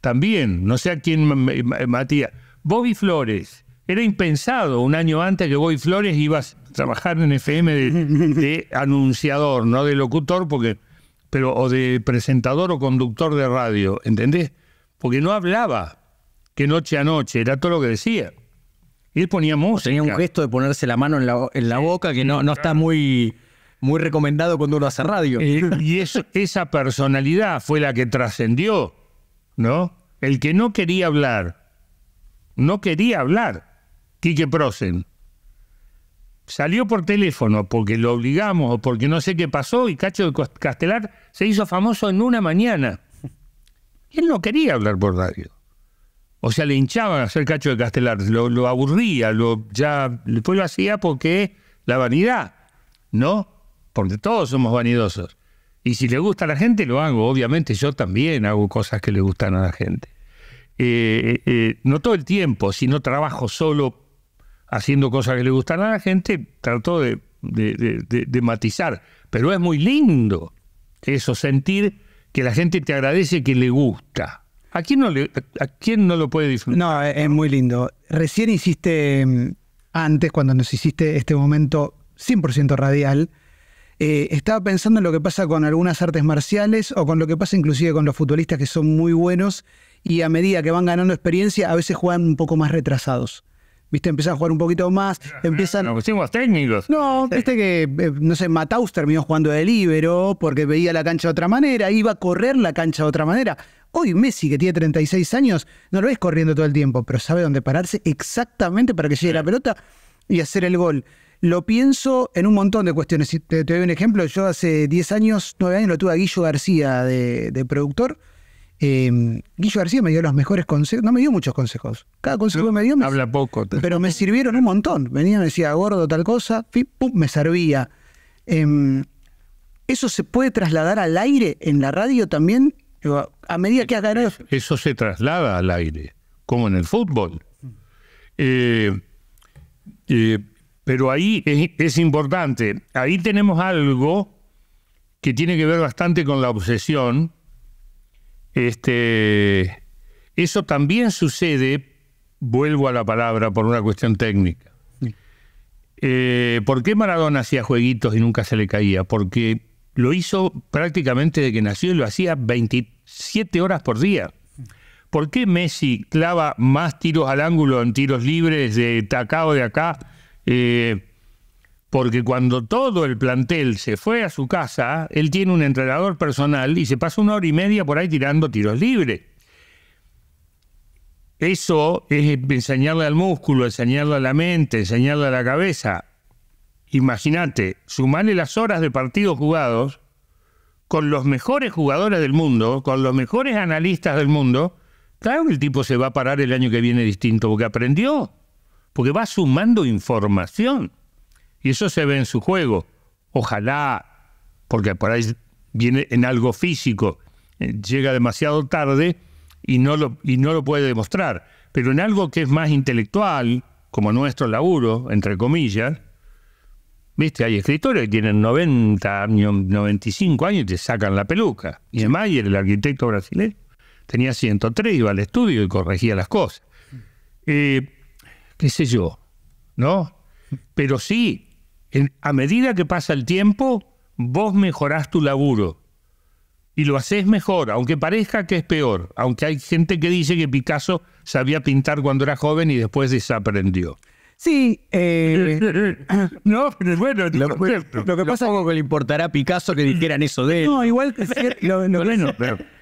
También, no sé a quién, Matías. Bobby Flores. Era impensado un año antes que Bobby Flores ibas trabajar en FM de, anunciador, no de locutor, porque, pero, o de presentador o conductor de radio, ¿entendés? Porque no hablaba, que noche a noche, era todo lo que decía. Y él ponía música. Tenía un gesto de ponerse la mano en la, en la boca que no, no está muy, muy recomendado cuando uno hace radio. Eh, y eso, esa personalidad fue la que trascendió, ¿no? El que no quería hablar, no quería hablar, Quique Prosen, salió por teléfono porque lo obligamos o porque no sé qué pasó y Cacho de Castelar se hizo famoso en una mañana. Él no quería hablar por radio. O sea, le hinchaban a hacer Cacho de Castelar, lo, aburría, lo, ya, después lo hacía porque la vanidad, ¿no? Porque todos somos vanidosos. Y si le gusta a la gente, lo hago. Obviamente yo también hago cosas que le gustan a la gente. Eh, eh, eh, no todo el tiempo, si no trabajo solo haciendo cosas que le gustan a la gente, trató de, matizar. Pero es muy lindo eso, sentir que la gente te agradece que le gusta. ¿A quién no, lo puede disfrutar? No, es muy lindo. Recién hiciste, mm, antes, cuando nos hiciste este momento 100% radial, eh, estaba pensando en lo que pasa con algunas artes marciales o con lo que pasa inclusive con los futbolistas que son muy buenos y a medida que van ganando experiencia a veces juegan un poco más retrasados. ¿viste? Empiezan a jugar un poquito más, empiezan... no pusimos técnicos. No, viste que, eh, no sé, Mataus terminó jugando de libero porque veía la cancha de otra manera, iba a correr la cancha de otra manera. Hoy Messi, que tiene 36 años, no lo ves corriendo todo el tiempo, pero sabe dónde pararse exactamente para que llegue la pelota y hacer el gol. Lo pienso en un montón de cuestiones. Te, doy un ejemplo. Yo hace 10 años, 9 años, lo tuve a Guillo García de, de productor eh, Guillo García me dio los mejores consejos, no me dio muchos consejos. Cada consejo me dio me habla poco, pero me sirvieron un montón. Venía, me decía gordo, tal cosa, me servía. Em, ¿Eso se puede trasladar al aire en la radio también? A medida que haga. eso, se traslada al aire, como en el fútbol. Eh, eh, pero ahí es importante. Ahí tenemos algo que tiene que ver bastante con la obsesión este, eso también sucede, vuelvo a la palabra por una cuestión técnica. Eh, ¿Por qué Maradona hacía jueguitos y nunca se le caía? Porque lo hizo prácticamente desde que nació y lo hacía 27 horas por día. ¿Por qué Messi clava más tiros al ángulo en tiros libres de tacao de acá? Eh, porque cuando todo el plantel se fue a su casa, él tiene un entrenador personal y se pasa una hora y media por ahí tirando tiros libres. Eso es enseñarle al músculo, enseñarle a la mente, enseñarle a la cabeza. Imagínate, sumarle las horas de partidos jugados con los mejores jugadores del mundo, con los mejores analistas del mundo. Claro que el tipo se va a parar el año que viene distinto, porque aprendió, porque va sumando información. Y eso se ve en su juego. Ojalá, porque por ahí viene en algo físico, eh, llega demasiado tarde y no lo, y no lo puede demostrar. Pero en algo que es más intelectual, como nuestro laburo, entre comillas, Viste, hay escritores que tienen 90 años, 95 años y te sacan la peluca. Y Mayer, el arquitecto brasileño, tenía 103, iba al estudio y corregía las cosas. Eh, qué sé yo, ¿no? Pero sí, a medida que pasa el tiempo, vos mejorás tu laburo y lo haces mejor, aunque parezca que es peor, aunque hay gente que dice que Picasso sabía pintar cuando era joven y después desaprendió. Sí, eh, no, pero bueno, lo, que pasa es que le importará a Picasso que dijeran eso de él. No, igual que lo,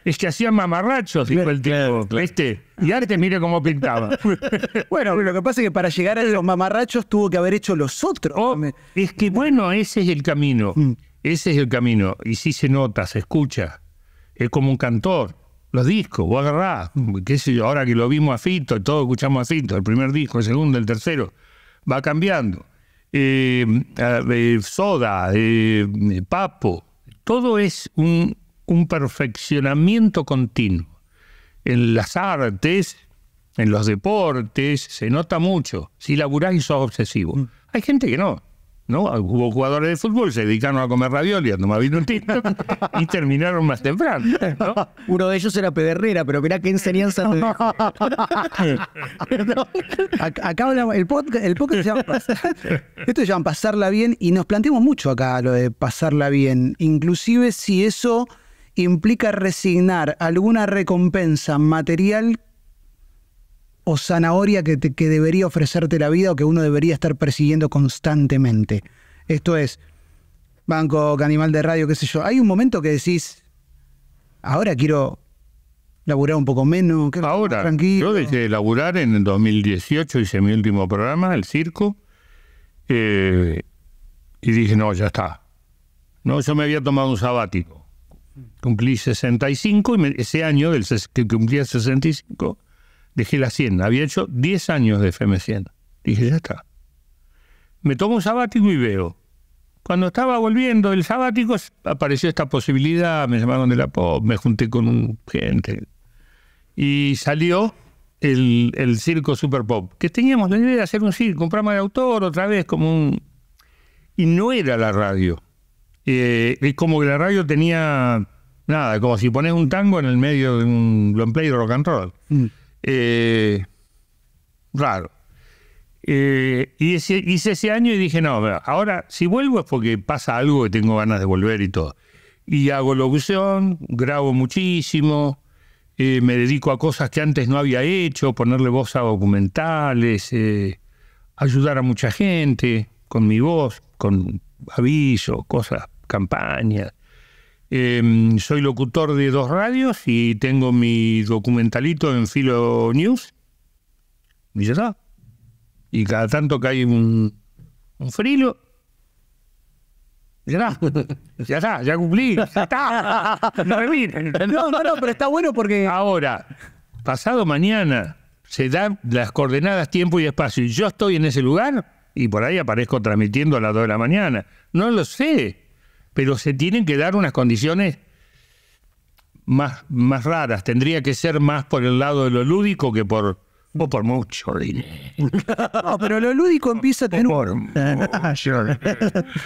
es que hacían mamarrachos, dijo el tipo, ¿viste? Y Arte mire cómo pintaba. bueno, lo que pasa es que para llegar a los mamarrachos tuvo que haber hecho los otros. Oh, es que bueno, ese es el camino. Mm. Ese es el camino. Y sí se nota, se escucha. Es como un cantor los discos, vos agarrás, qué sé ahora que lo vimos a Fito, todos escuchamos a Fito, el primer disco, el segundo, el tercero va cambiando. Eh, soda, eh, papo, todo es un, un perfeccionamiento continuo. En las artes, en los deportes, se nota mucho. Si laburás y sos obsesivo. Mm. Hay gente que no. ¿no? Hubo jugadores de fútbol, se dedicaron a comer ravioli, a tomar un tinto y terminaron más temprano. Uno de ellos era Pederrera, pero mirá qué enseñanza. Acá hablamos, el podcast, se llama Esto se llama pasarla bien y nos planteamos mucho acá lo de pasarla bien, inclusive si eso implica resignar alguna recompensa material o zanahoria que, que debería ofrecerte la vida o que uno debería estar persiguiendo constantemente. Esto es, banco, animal de radio, qué sé yo. Hay un momento que decís, ahora quiero laburar un poco menos, que ahora, tranquilo. Yo dejé laburar en el 2018, hice mi último programa, el circo, eh, y dije, no, ya está. No, yo me había tomado un sabático. Cumplí 65 y ese año del que cumplía 65 dejé la Hacienda. Había hecho 10 años de FM 100 Dije, ya está. Me tomo un sabático y veo. Cuando estaba volviendo del sabático, apareció esta posibilidad, me llamaron de la POP, me junté con un gente. Y salió el, circo Super Pop, que teníamos la idea de hacer un circo, un programa de autor otra vez, como un... Y no era la radio. Eh, es como que la radio tenía, nada, como si pones un tango en el medio de un long play de rock and roll. Mm. Eh, raro. Eh, y hice ese año y dije, no, ahora si vuelvo es porque pasa algo Y tengo ganas de volver y todo. Y hago locución, grabo muchísimo, eh, me dedico a cosas que antes no había hecho, ponerle voz a documentales, ayudar a mucha gente con mi voz, con aviso, cosas, campañas. Em, soy locutor de dos radios y tengo mi documentalito en Filo News. Y ya está. Y cada tanto que un, un frilo. Ya está, ya está, ya cumplí, ya está. No me No, no, no, pero está bueno porque. Ahora, pasado mañana se dan las coordenadas, tiempo y espacio, y yo estoy en ese lugar, y por ahí aparezco transmitiendo a las 2 de la mañana. No lo sé pero se tienen que dar unas condiciones más, más raras. Tendría que ser más por el lado de lo lúdico que por, o por mucho No, pero lo lúdico empieza a tener. Por ah, mucho.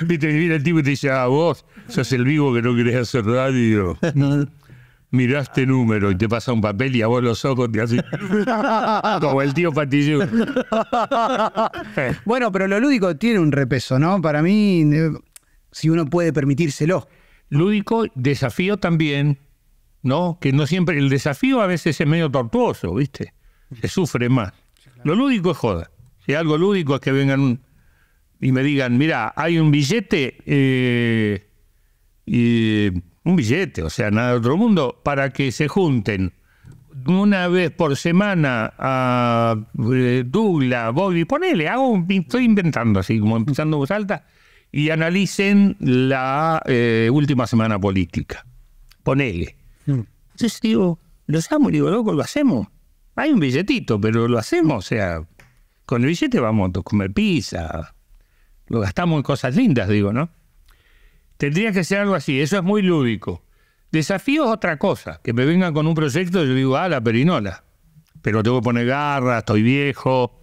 Viste, viene el tipo y te dice, ah, vos sos el vivo que no querés hacer radio. miraste este número y te pasa un papel y a vos los ojos te hacen. Como el tío Patillo. bueno, pero lo lúdico tiene un repeso, ¿no? Para mí. Eh, si uno puede permitírselo. Lúdico, desafío también, ¿no? Que no siempre, el desafío a veces es medio tortuoso, ¿viste? Se sufre más. Lo lúdico es joda. Si algo lúdico es que vengan y me digan, mira, hay un billete, eh, y un billete, o sea, nada de otro mundo, para que se junten una vez por semana a eh, Douglas, Bobby, ponele, hago estoy inventando así, como empezando voz alta, y analicen la eh, última semana política. Ponele. Entonces mm. digo, lo hacemos, digo, loco, lo hacemos. Hay un billetito, pero lo hacemos, o sea, con el billete vamos a comer pizza, lo gastamos en cosas lindas, digo, ¿no? Tendría que ser algo así, eso es muy lúdico. Desafío es otra cosa, que me vengan con un proyecto, yo digo, a la perinola, pero tengo que poner garra, estoy viejo.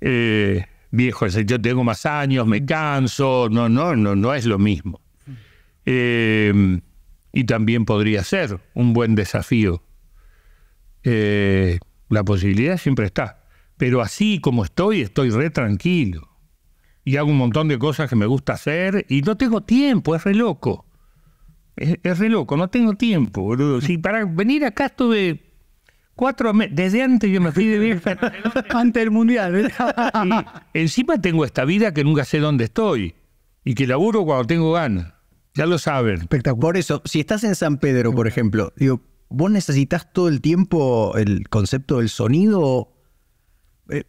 Eh, viejo, yo tengo más años, me canso, no, no, no, no es lo mismo. Eh, y también podría ser un buen desafío. Eh, la posibilidad siempre está. Pero así como estoy, estoy re tranquilo. Y hago un montón de cosas que me gusta hacer y no tengo tiempo, es re loco. Es, re loco, no tengo tiempo, Si para venir acá estuve Cuatro meses. Desde antes yo me fui de viaje. antes del mundial. encima tengo esta vida que nunca sé dónde estoy. Y que laburo cuando tengo ganas. Ya lo saben. Por eso, si estás en San Pedro, por ejemplo, digo, ¿vos necesitas todo el tiempo el concepto del sonido? Eh,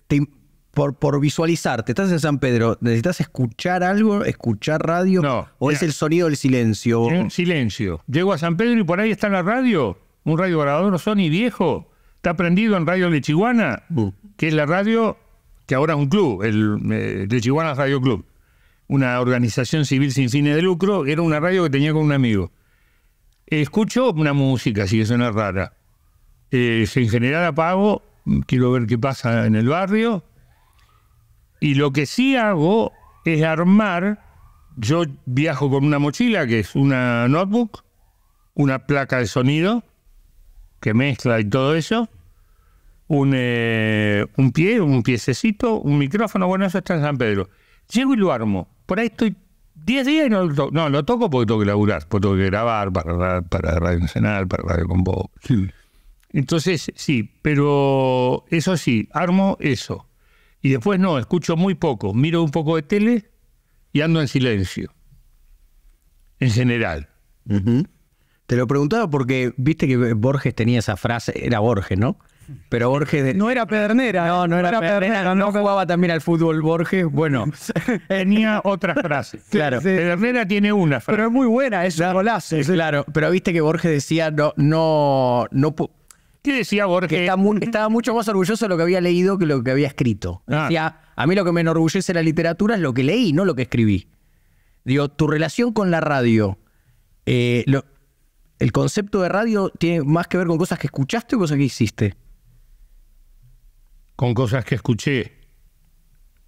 por, visualizarte, estás en San Pedro, ¿necesitas escuchar algo, escuchar radio? ¿O es el sonido del silencio? silencio. Llego a San Pedro y por ahí está la radio, un radio grabador Sony viejo, está prendido en Radio Lechiguana, mm. que es la radio que ahora es un club, el eh, de Lechiguana Radio Club, una organización civil sin fines de lucro, era una radio que tenía con un amigo. Escucho una música, si que suena rara. Eh, en general apago, quiero ver qué pasa en el barrio. Y lo que sí hago es armar, yo viajo con una mochila que es una notebook, una placa de sonido, que mezcla y todo eso, un, eh, un pie, un piececito, un micrófono, bueno, eso está en San Pedro. Llego y lo armo. Por ahí estoy 10 días y no lo toco. No, lo toco porque tengo que laburar, porque tengo que grabar para, para Radio Nacional, para Radio con vos. Entonces, sí, pero eso sí, armo eso. Y después no, escucho muy poco, miro un poco de tele y ando en silencio, en general. Te lo preguntaba porque viste que Borges tenía esa frase, era Borges, ¿no? Pero Borges. No era pedernera. No, no era, pedernera, No jugaba también al fútbol Borges. Bueno. Tenía otras frases. Claro. Pedernera tiene una frase. Pero es muy buena, es claro, golazo. Claro. Pero viste que Borges decía, no, no, no. ¿Qué decía Borges? estaba, mucho más orgulloso de lo que había leído que lo que había escrito. Ah. Decía, a mí lo que me enorgullece la literatura es lo que leí, no lo que escribí. Digo, tu relación con la radio. Eh, el concepto de radio tiene más que ver con cosas que escuchaste o cosas que hiciste. Con cosas que escuché.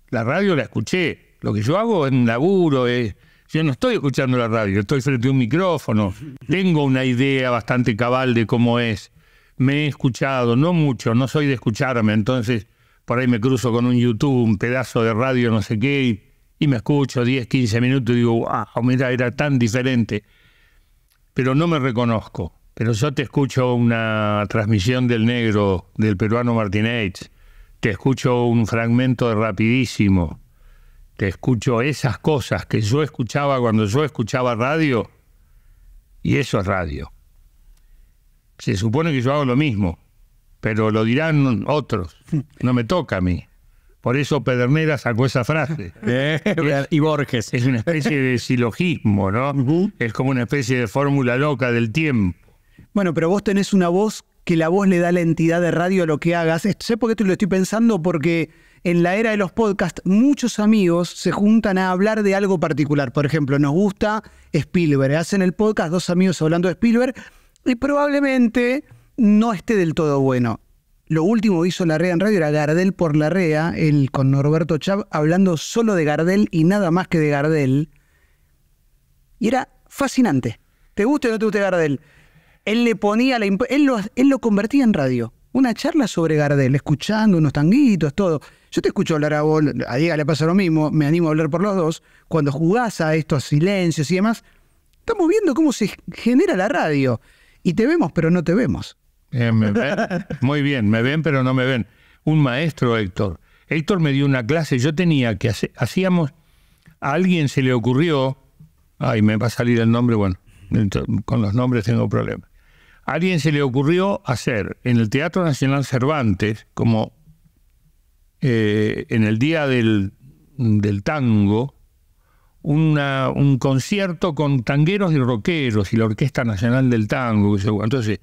La radio la escuché. Lo que yo hago en un laburo, es... Eh. Yo no estoy escuchando la radio, estoy frente a un micrófono. Tengo una idea bastante cabal de cómo es. Me he escuchado, no mucho, no soy de escucharme. Entonces, por ahí me cruzo con un YouTube, un pedazo de radio, no sé qué, y, me escucho 10, 15 minutos y digo, wow, mira, era tan diferente pero no me reconozco. Pero yo te escucho una transmisión del negro, del peruano martinez te escucho un fragmento de rapidísimo, te escucho esas cosas que yo escuchaba cuando yo escuchaba radio, y eso es radio. Se supone que yo hago lo mismo, pero lo dirán otros, no me toca a mí. Por eso Pedernera sacó esa frase. Eh, y Borges. Es una especie de silogismo, ¿no? Es como una especie de fórmula loca del tiempo. Bueno, pero vos tenés una voz que la voz le da la entidad de radio a lo que hagas. Sé por qué te lo estoy pensando, porque en la era de los podcasts muchos amigos se juntan a hablar de algo particular. Por ejemplo, nos gusta Spielberg. Hacen el podcast dos amigos hablando de Spielberg y probablemente no esté del todo bueno lo último que hizo Red en radio era Gardel por rea él con Norberto Chap, hablando solo de Gardel y nada más que de Gardel. Y era fascinante. ¿Te gusta o no te gusta Gardel? Él le ponía él lo, él lo convertía en radio. Una charla sobre Gardel, escuchando unos tanguitos, todo. Yo te escucho hablar a vos, a Diego le pasa lo mismo, me animo a hablar por los dos. Cuando jugás a estos silencios y demás, estamos viendo cómo se genera la radio. Y te vemos, pero no te vemos. Eh, Muy bien, me ven pero no me ven. Un maestro, Héctor. Héctor me dio una clase, yo tenía que hacíamos, a alguien se le ocurrió, ay, me va a salir el nombre, bueno, con los nombres tengo problemas. A alguien se le ocurrió hacer en el Teatro Nacional Cervantes, como eh, en el día del, del tango, una, un concierto con tangueros y rockeros y la Orquesta Nacional del Tango. Entonces,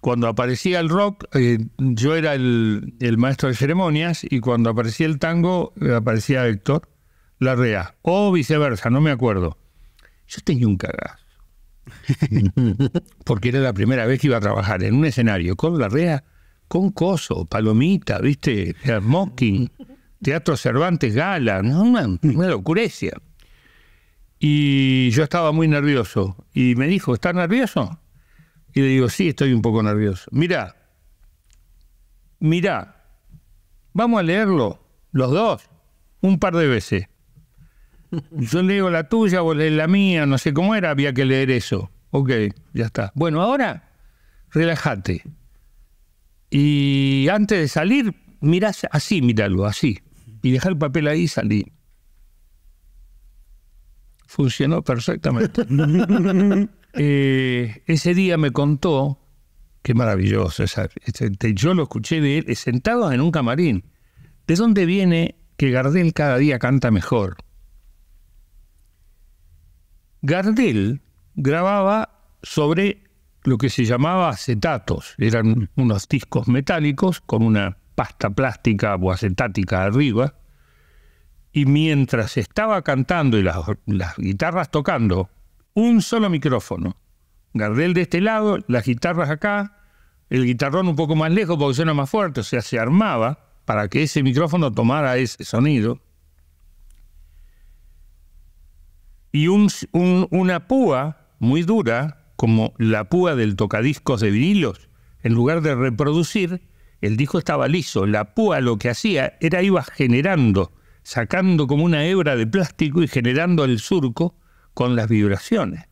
cuando aparecía el rock, eh, yo era el, maestro de ceremonias y cuando aparecía el tango, eh, aparecía Héctor Larrea, o viceversa, no me acuerdo. Yo tenía un cagazo, porque era la primera vez que iba a trabajar en un escenario con Larrea, con Coso, Palomita, ¿viste? Mocking, Teatro Cervantes Gala, una locurecia. Y yo estaba muy nervioso y me dijo, ¿estás nervioso? Y le digo, sí, estoy un poco nervioso. Mirá, mirá, vamos a leerlo, los dos, un par de veces. Yo leo la tuya, o lees la mía, no sé cómo era, había que leer eso. Ok, ya está. Bueno, ahora relájate. Y antes de salir, mirá así, míralo, así. Y dejar el papel ahí y salí. Funcionó perfectamente. Eh, ese día me contó, qué maravilloso, yo lo escuché de él sentado en un camarín. ¿De dónde viene que Gardel cada día canta mejor? Gardel grababa sobre lo que se llamaba acetatos, eran unos discos metálicos con una pasta plástica o acetática arriba, y mientras estaba cantando y las guitarras tocando, un solo micrófono. Gardel de este lado, las guitarras acá, el guitarrón un poco más lejos porque suena más fuerte, o sea, se armaba para que ese micrófono tomara ese sonido. Y una púa muy dura, como la púa del tocadiscos de vinilos, en lugar de reproducir, el disco estaba liso. La púa lo que hacía era iba generando, sacando como una hebra de plástico y generando el surco con las vibraciones.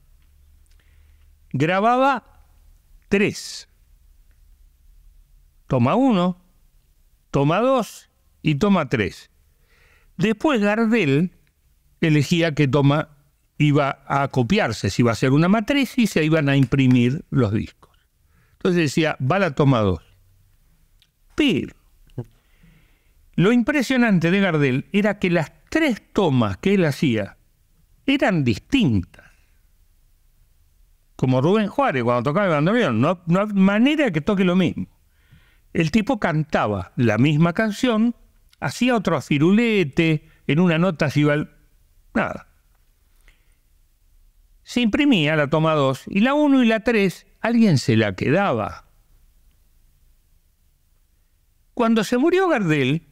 Grababa tres. Toma uno, toma dos y toma tres. Después Gardel elegía qué toma iba a copiarse, si iba a hacer una matriz y se iban a imprimir los discos. Entonces decía, va la toma dos. Pero lo impresionante de Gardel era que las tres tomas que él hacía eran distintas. Como Rubén Juárez cuando tocaba el bandoneón, no, no hay manera que toque lo mismo. El tipo cantaba la misma canción, hacía otro firulete, en una nota se nada. Se imprimía la toma 2 y la 1 y la 3 alguien se la quedaba. Cuando se murió Gardel,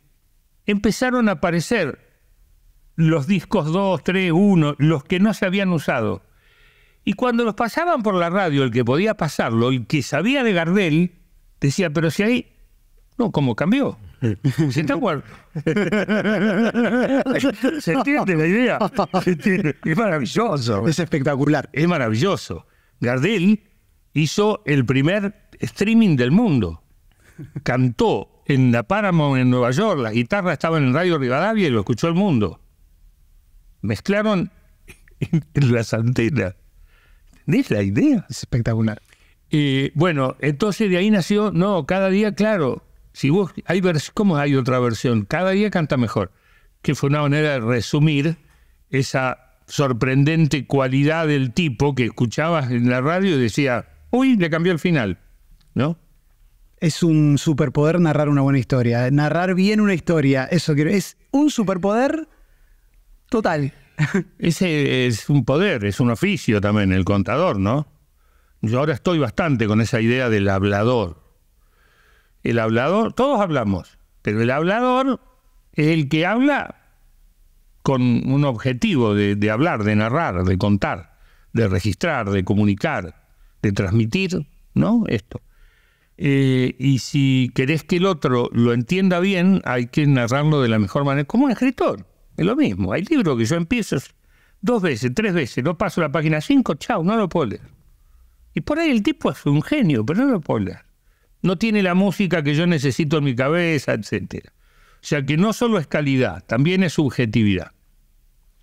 empezaron a aparecer los discos 2, 3, 1, los que no se habían usado. Y cuando los pasaban por la radio, el que podía pasarlo, el que sabía de Gardel, decía, pero si ahí, no, ¿cómo cambió? ¿Se está ¿Se entiende la idea? Es maravilloso. Es espectacular. Es maravilloso. Gardel hizo el primer streaming del mundo. Cantó en la Paramount en Nueva York, la guitarra estaba en el Radio Rivadavia y lo escuchó el mundo mezclaron en, las antenas. la idea? Es espectacular. Y bueno, entonces de ahí nació, no, cada día, claro, si hay ¿cómo hay otra versión? Cada día canta mejor, que fue una manera de resumir esa sorprendente cualidad del tipo que escuchabas en la radio y decía, uy, le cambió el final, ¿no? Es un superpoder narrar una buena historia, narrar bien una historia, eso quiero, es un superpoder Total. Ese es un poder, es un oficio también, el contador, ¿no? Yo ahora estoy bastante con esa idea del hablador. El hablador, todos hablamos, pero el hablador es el que habla con un objetivo de, hablar, de narrar, de contar, de registrar, de comunicar, de transmitir, ¿no? Esto. Eh, y si querés que el otro lo entienda bien, hay que narrarlo de la mejor manera, como un escritor. Es lo mismo. Hay libros que yo empiezo dos veces, tres veces, no paso la página 5, chao, no lo puedo leer. Y por ahí el tipo es un genio, pero no lo puedo leer. No tiene la música que yo necesito en mi cabeza, etc. O sea que no solo es calidad, también es subjetividad.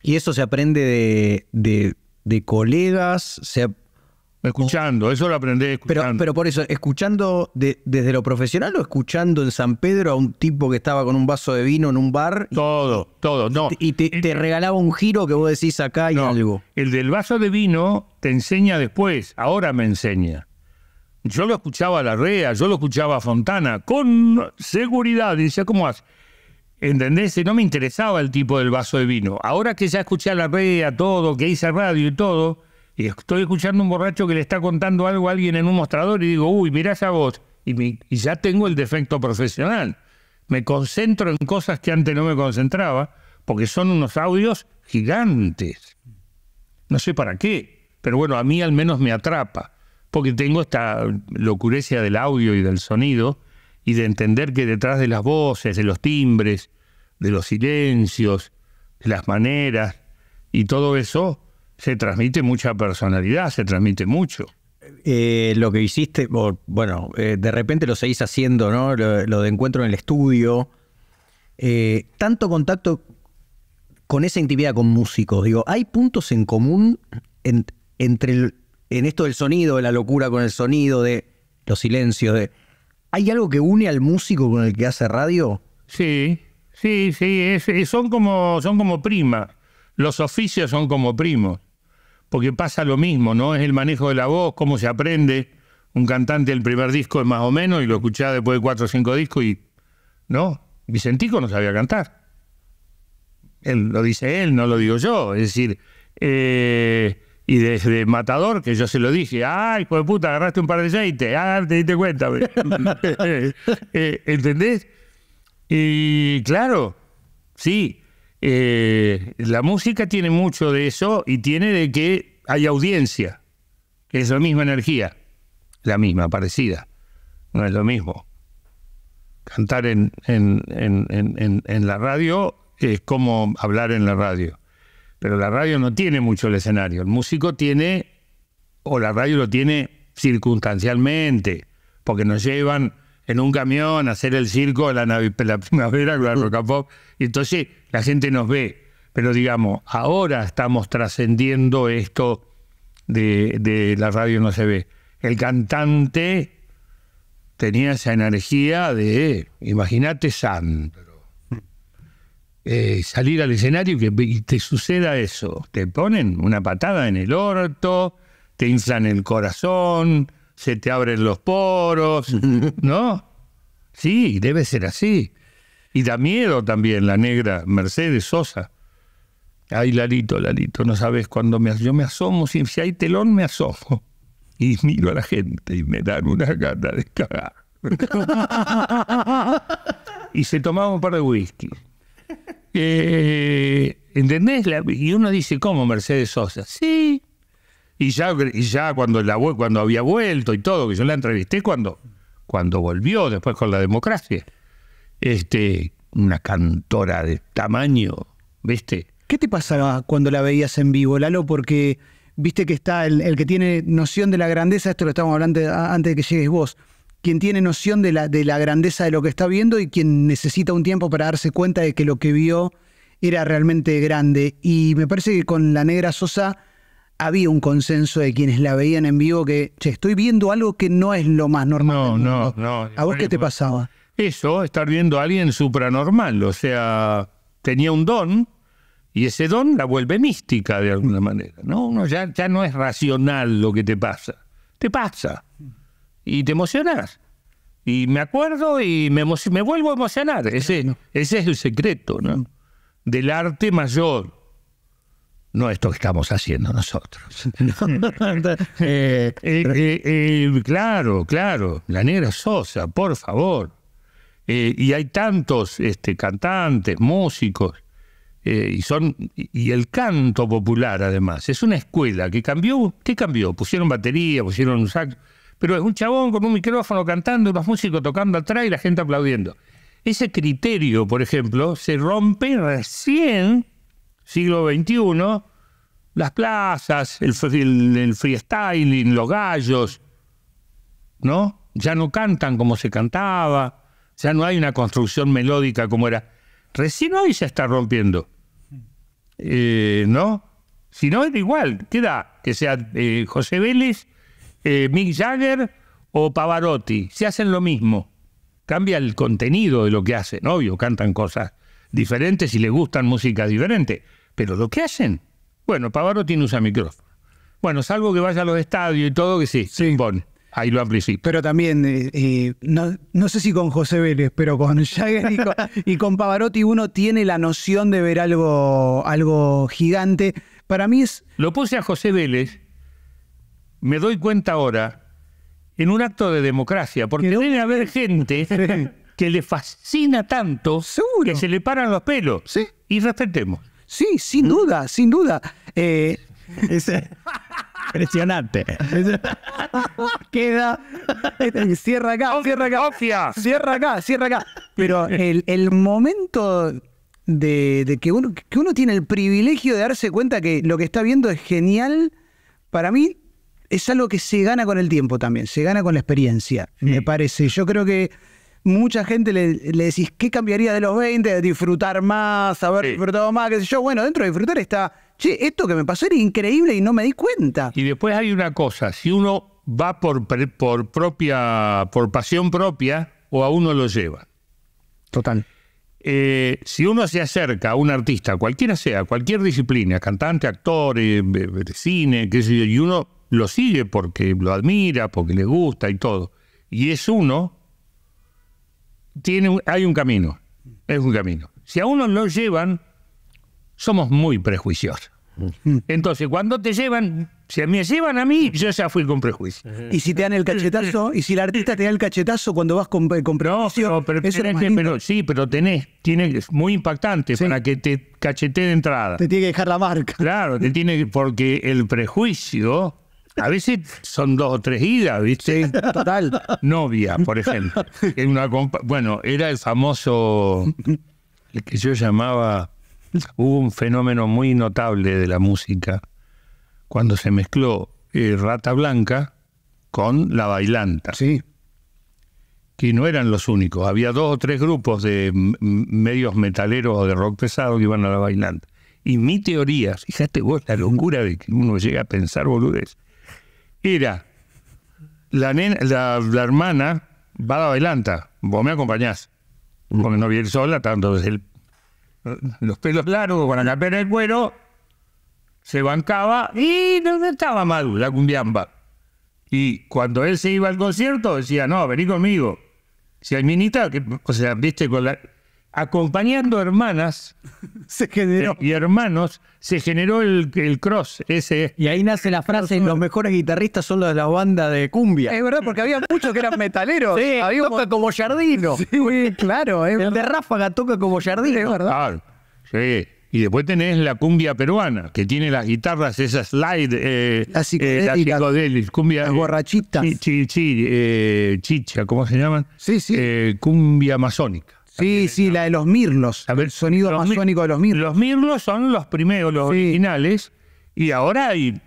Y eso se aprende de, colegas, se, Escuchando, eso lo aprendí escuchando. Pero, pero por eso, ¿escuchando desde lo profesional o escuchando en San Pedro a un tipo que estaba con un vaso de vino en un bar? todo, todo, no. Y te, regalaba un giro que vos decís acá y no, algo. El del vaso de vino te enseña después, ahora me enseña. Yo lo escuchaba a la rea yo lo escuchaba a Fontana, con seguridad. Y decía, ¿cómo has ¿Entendés? No me interesaba el tipo del vaso de vino. Ahora que ya escuché a la rea, todo, que hice radio y todo y estoy escuchando un borracho que le está contando algo a alguien en un mostrador y digo, uy, mirá esa voz, y, y ya tengo el defecto profesional. Me concentro en cosas que antes no me concentraba, porque son unos audios gigantes. No sé para qué, pero bueno, a mí al menos me atrapa, porque tengo esta locurecia del audio y del sonido, y de entender que detrás de las voces, de los timbres, de los silencios, de las maneras y todo eso, se transmite mucha personalidad, se transmite mucho. Eh, lo que hiciste, bueno, eh, de repente lo seguís haciendo, ¿no? Lo, de encuentro en el estudio. Eh, tanto contacto con esa intimidad con músicos. Digo, ¿hay puntos en común en, entre el, en esto del sonido, de la locura con el sonido, de los silencios? ¿Hay algo que une al músico con el que hace radio? Sí, sí, sí. son, como, son como prima. Los oficios son como primos porque pasa lo mismo, ¿no? Es el manejo de la voz, cómo se aprende. Un cantante el primer disco es más o menos y lo escuchaba después de cuatro o cinco discos y no, Vicentico no sabía cantar. Él, lo dice él, no lo digo yo. Es decir, eh, y desde Matador, que yo se lo dije, ay ah, hijo de puta, agarraste un par de aceite, ah, te diste cuenta. Eh, ¿Entendés? Y claro, sí, eh, la música tiene mucho de eso y tiene de que hay audiencia, que es la misma energía, la misma, parecida, no es lo mismo. Cantar en, en, en la radio es como hablar en la radio, pero la radio no tiene mucho el escenario, el músico tiene, o la radio lo tiene circunstancialmente, porque nos llevan en un camión, hacer el circo, la, la primavera, la roca pop. Y entonces la gente nos ve. Pero digamos, ahora estamos trascendiendo esto de, de, la radio no se ve. El cantante tenía esa energía de, imagínate Sandro, eh, salir al escenario y que te suceda eso. Te ponen una patada en el orto, te inflan el corazón, se te abren los poros, ¿no? Sí, debe ser así. Y da miedo también la negra Mercedes Sosa. Ay, Larito, Larito, no sabes cuándo me Yo me asomo, si, hay telón me asomo. Y miro a la gente y me dan una gana de cagar. y se tomaba un par de whisky. Eh, ¿Entendés? y uno dice, ¿cómo Mercedes Sosa? Sí, y ya, cuando, la, cuando había vuelto y todo, que yo la entrevisté cuando, cuando volvió después con la democracia. Este, una cantora de tamaño, ¿viste? ¿Qué te pasaba cuando la veías en vivo, Lalo? Porque viste que está el, que tiene noción de la grandeza, esto lo estamos hablando antes de que llegues vos, quien tiene noción de la, de la grandeza de lo que está viendo y quien necesita un tiempo para darse cuenta de que lo que vio era realmente grande. Y me parece que con la negra Sosa había un consenso de quienes la veían en vivo que, che, estoy viendo algo que no es lo más normal. No, no, no. ¿A vos qué te pasaba? Eso, estar viendo a alguien supranormal, o sea, tenía un don y ese don la vuelve mística de alguna manera, ¿no? Uno ya, ya no es racional lo que te pasa, te pasa y te emocionas. Y me acuerdo y me, me vuelvo a emocionar, ese, ese es el secreto, ¿no? Del arte mayor no esto que estamos haciendo nosotros. claro, claro, la negra Sosa, por favor. Eh, y hay tantos este, cantantes, músicos, eh, y son y el canto popular además. Es una escuela que cambió, ¿qué cambió? Pusieron batería, pusieron un saco, pero es un chabón con un micrófono cantando, unos músicos tocando atrás y la gente aplaudiendo. Ese criterio, por ejemplo, se rompe recién siglo XXI, las plazas, el, freestyling, los gallos, ¿no? Ya no cantan como se cantaba, ya no hay una construcción melódica como era. Recién hoy se está rompiendo, eh, ¿no? Si no, es igual. queda Que sea eh, José Vélez, eh, Mick Jagger o Pavarotti. Se hacen lo mismo. Cambia el contenido de lo que hacen, obvio. Cantan cosas diferentes y les gustan música diferente. Pero lo que hacen, bueno, Pavarotti no usa micrófono. Bueno, salvo que vaya a los estadios y todo, que sí, sí. ahí lo amplifica. Pero también, eh, eh, no, sé si con José Vélez, pero con Jagger y con, Pavarotti uno tiene la noción de ver algo, algo gigante. Para mí es... Lo puse a José Vélez, me doy cuenta ahora, en un acto de democracia, porque debe haber gente que le fascina tanto que se le paran los pelos. ¿Sí? Y respetemos. Sí, sin ¿Mm? duda, sin duda. Eh, impresionante. Queda. Cierra acá, cierra acá. Cierra acá, cierra acá. Pero el, momento de, que, uno, que uno tiene el privilegio de darse cuenta que lo que está viendo es genial, para mí es algo que se gana con el tiempo también, se gana con la experiencia, me parece. Yo creo que mucha gente le, decís, ¿qué cambiaría de los 20? disfrutar más, haber disfrutado más, qué sé yo. Bueno, dentro de disfrutar está, che, esto que me pasó era increíble y no me di cuenta. Y después hay una cosa, si uno va por, por propia, por pasión propia, o a uno lo lleva. Total. Eh, si uno se acerca a un artista, cualquiera sea, cualquier disciplina, cantante, actor, eh, cine, qué sé yo, y uno lo sigue porque lo admira, porque le gusta y todo, y es uno, hay un camino, es un camino. Si a uno lo llevan, somos muy prejuiciosos. Mm. Entonces, cuando te llevan, si me llevan a mí, mm. yo ya fui con prejuicio. Y si te dan el cachetazo, y si el artista te da el cachetazo cuando vas con, eh, con prejuicio. No, pero, sí, pero tenés, tiene, es muy impactante para que te cachete de entrada. Te tiene que dejar la marca. Claro, te tiene porque el prejuicio a veces son dos o tres idas, ¿viste? Total. Novia, por ejemplo. bueno, era el famoso, el que yo llamaba, hubo un fenómeno muy notable de la música cuando se mezcló eh, Rata Blanca con La Bailanta. Sí. Que no eran los únicos. Había dos o tres grupos de medios metaleros o de rock pesado que iban a La Bailanta. Y mi teoría, fíjate vos la locura de que uno llega a pensar, boludez, Mira, la, la, hermana va a la bailanta, vos me acompañás, porque no viene sola, tanto el, los pelos largos con la capera el cuero, se bancaba y no estaba madura, la cumbiamba. Y cuando él se iba al concierto, decía, no, vení conmigo. Si hay minita, o sea, viste, con la, acompañando hermanas eh, y hermanos, se generó el, el, cross ese. Y ahí nace la frase, los mejores guitarristas son los de la banda de cumbia. Es verdad, porque había muchos que eran metaleros. toca como, Jardino. claro. el de Ráfaga toca como Jardino, es verdad. Y después tenés la cumbia peruana, que tiene las guitarras, esas slide, eh, las eh, cumbia, las eh, borrachitas. chicha, ¿cómo se llaman? Sí, cumbia amazónica Sí, sí, la de los mirlos. A ver, el sonido amazónico de los mirlos. Los mirlos son los primeros, los originales. Y ahora hay,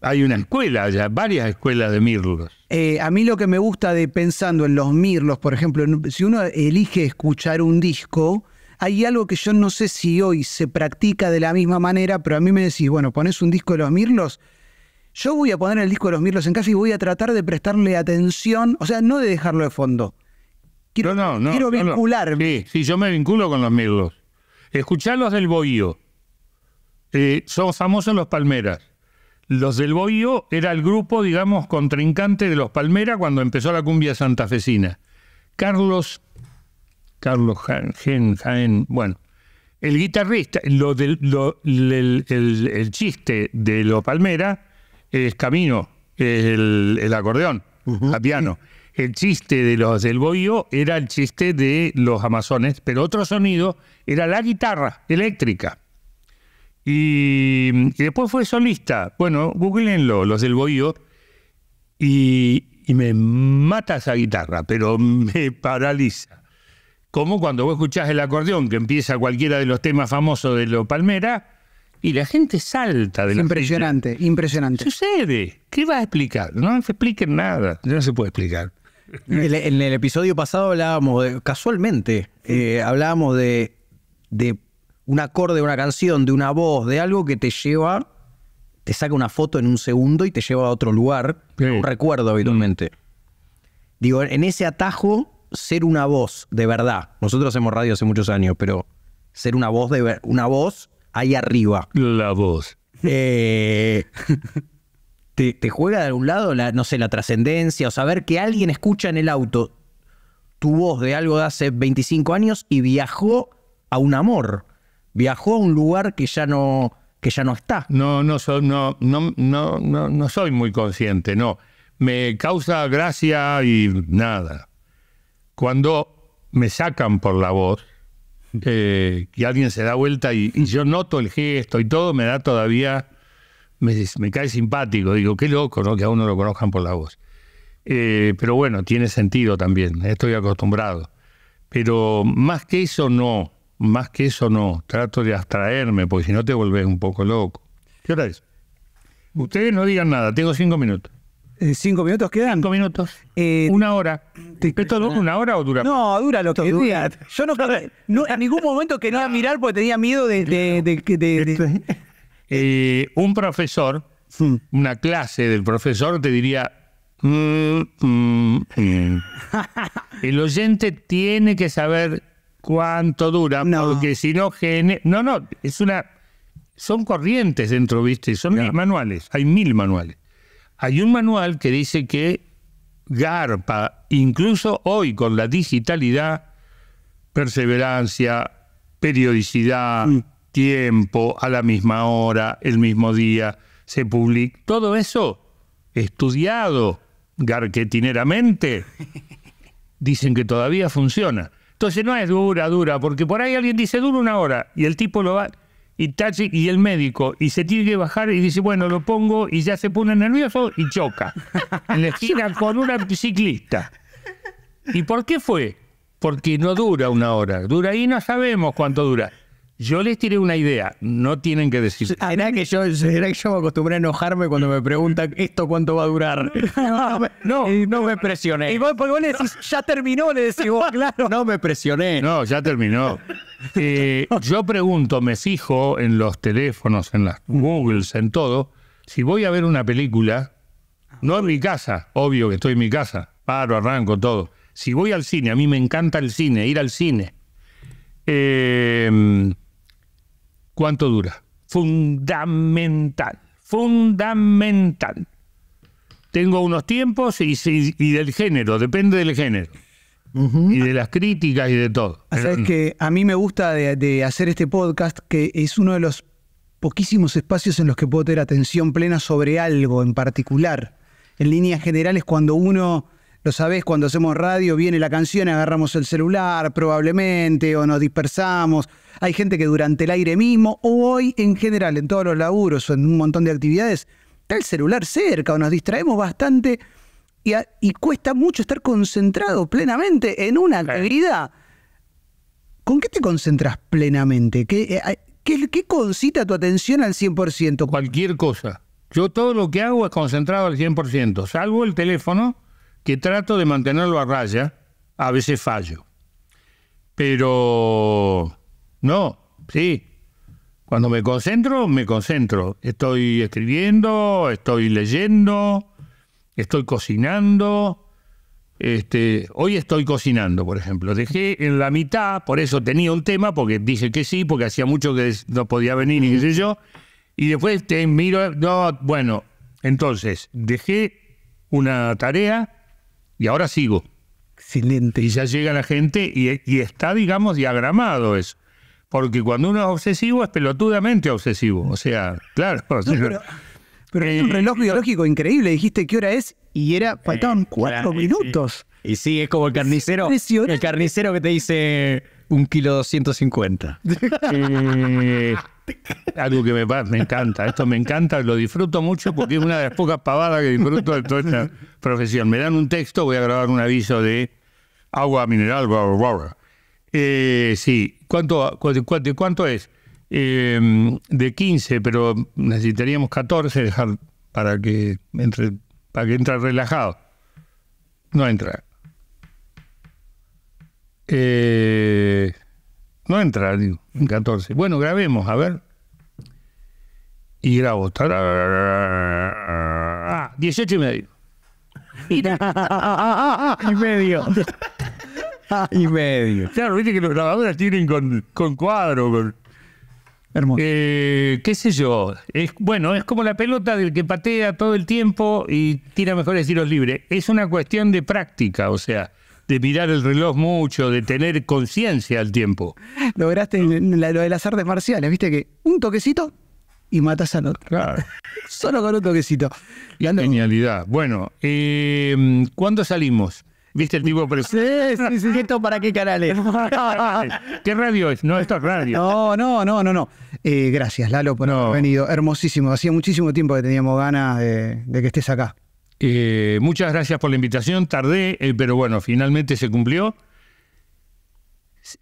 hay una escuela, ya, varias escuelas de mirlos. Eh, a mí lo que me gusta de pensando en los mirlos, por ejemplo, si uno elige escuchar un disco, hay algo que yo no sé si hoy se practica de la misma manera, pero a mí me decís, bueno, pones un disco de los mirlos. Yo voy a poner el disco de los Mirlos en casa y voy a tratar de prestarle atención, o sea, no de dejarlo de fondo, Quiero, vincularme. Sí, yo me vinculo con los mirlos. Escuchá los del Boío. Eh, son famosos los Palmeras. Los del Boío era el grupo, digamos, contrincante de los Palmeras cuando empezó la cumbia santafesina. Carlos, Carlos Jaén, bueno, el guitarrista, lo del, el, chiste de los palmeras es Camino, el, el acordeón, el piano el chiste de los del bohío era el chiste de los amazones, pero otro sonido era la guitarra eléctrica. Y, después fue solista. Bueno, googleenlo, los del bohío. Y, me mata esa guitarra, pero me paraliza. Como cuando vos escuchás el acordeón que empieza cualquiera de los temas famosos de Lo Palmera y la gente salta de la Impresionante, impresionante. Sucede. ¿Qué va a explicar? No expliquen nada. No se puede explicar. En, el episodio pasado hablábamos, casualmente, eh, hablábamos de, de un acorde, de una canción, de una voz, de algo que te lleva, te saca una foto en un segundo y te lleva a otro lugar, un recuerdo habitualmente. Mm. Digo, en ese atajo, ser una voz de verdad. Nosotros hacemos radio hace muchos años, pero ser una voz de una voz ahí arriba. La voz. Eh, te, juega de algún lado, la, no sé, la trascendencia o saber que alguien escucha en el auto tu voz de algo de hace 25 años y viajó a un amor, viajó a un lugar que ya no, que ya no está. No, no, no, no, no, no, no soy muy consciente, no. Me causa gracia y nada. Cuando me sacan por la voz, y eh, que alguien se da vuelta y, yo noto el gesto y todo, me da todavía me, cae simpático. Digo, qué loco, ¿no? Que aún no lo conozcan por la voz. Eh, pero bueno, tiene sentido también, ¿eh? estoy acostumbrado. Pero más que eso no, más que eso no. Trato de abstraerme, porque si no te volvés un poco loco. ¿Qué hora es? Ustedes no digan nada, tengo cinco minutos. Eh, ¿Cinco minutos quedan? Cinco minutos. una hora. ¿Esto dura una hora o dura? No, dura lo que dura. Yo no, a en ningún momento quería mirar porque tenía miedo de, de eh, un profesor, hmm. una clase del profesor te diría, mm, mm, el oyente tiene que saber cuánto dura, porque si no, genera. no, no, es una... Son corrientes dentro, ¿viste? Son manuales, hay mil manuales. Hay un manual que dice que garpa, incluso hoy con la digitalidad, perseverancia, periodicidad, hmm tiempo, a la misma hora, el mismo día, se publica. Todo eso estudiado garquetineramente, dicen que todavía funciona. Entonces no es dura, dura, porque por ahí alguien dice dura una hora y el tipo lo va y y el médico y se tiene que bajar y dice, bueno, lo pongo y ya se pone nervioso y choca. En la esquina con una ciclista. ¿Y por qué fue? Porque no dura una hora. Dura y no sabemos cuánto dura. Yo les tiré una idea, no tienen que decir. ¿Será ah, que, yo, yo me acostumbré a enojarme cuando me preguntan esto cuánto va a durar? No, no me presioné. Y vos, le decís, ya terminó, le decís vos, claro. No me presioné. No, ya terminó. Eh, yo pregunto, me fijo en los teléfonos, en las mm. Googles, en todo, si voy a ver una película, no en mi casa, obvio que estoy en mi casa, paro, arranco, todo. Si voy al cine, a mí me encanta el cine, ir al cine. Eh, ¿Cuánto dura? Fundamental, fundamental. Tengo unos tiempos y, del género, depende del género. Y de las críticas y de todo. Sabes que a mí me gusta de hacer este podcast, que es uno de los poquísimos espacios en los que puedo tener atención plena sobre algo en particular. En líneas generales, cuando uno lo sabés, cuando hacemos radio viene la canción, agarramos el celular probablemente o nos dispersamos. Hay gente que durante el aire mismo o hoy en general, en todos los laburos o en un montón de actividades, está el celular cerca o nos distraemos bastante y, cuesta mucho estar concentrado plenamente en una actividad. ¿Con qué te concentras plenamente? ¿Qué, eh, qué, qué concita tu atención al 100%? Cualquier cosa. Yo todo lo que hago es concentrado al 100%, salvo el teléfono que trato de mantenerlo a raya, a veces fallo. Pero no, sí. Cuando me concentro, me concentro. Estoy escribiendo, estoy leyendo, estoy cocinando. Este, hoy estoy cocinando, por ejemplo. Dejé en la mitad, por eso tenía un tema, porque dije que sí, porque hacía mucho que no podía venir, y qué sé yo. Y después te miro, no, bueno, entonces dejé una tarea y ahora sigo. Excelente. Y ya llega la gente y, está, digamos, diagramado eso. Porque cuando uno es obsesivo, es pelotudamente obsesivo. O sea, claro. pero, eh, un reloj biológico increíble. Dijiste qué hora es y era eh, faltaban cuatro minutos. Y sí, es como el carnicero. El carnicero que te dice un kilo doscientos cincuenta. Eh, Algo que me, me encanta, esto me encanta, lo disfruto mucho porque es una de las pocas pavadas que disfruto de toda esta profesión. Me dan un texto, voy a grabar un aviso de agua mineral, bla, eh, sí, ¿cuánto, cuánto, cuánto es? Em, de 15, pero necesitaríamos 14 dejar para que entre, para que entre relajado. No entra. Eh, no entra, digo, en 14. Bueno, grabemos, a ver. Y grabo. Ah, 18 y medio. y medio. y medio. Claro, viste que los grabadores tienen con, con cuadro, Hermoso. Eh, ¿Qué sé yo? Es, bueno, es como la pelota del que patea todo el tiempo y tira mejores tiros libres. Es una cuestión de práctica, o sea, de mirar el reloj mucho, de tener conciencia al tiempo. Lograste lo de las artes marciales, viste que un toquecito y matas al otro. Claro. Solo con un toquecito. Genialidad. Bueno, eh, ¿cuándo salimos? ¿Viste el tipo sí, sí, sí. ¿Esto para qué canales? ¿Qué radio es? No, esto es radio. No, no, no, no, no. Eh, gracias, Lalo, por haber venido. Hermosísimo. Hacía muchísimo tiempo que teníamos ganas de que estés acá. Eh, muchas gracias por la invitación. Tardé, eh, pero bueno, finalmente se cumplió.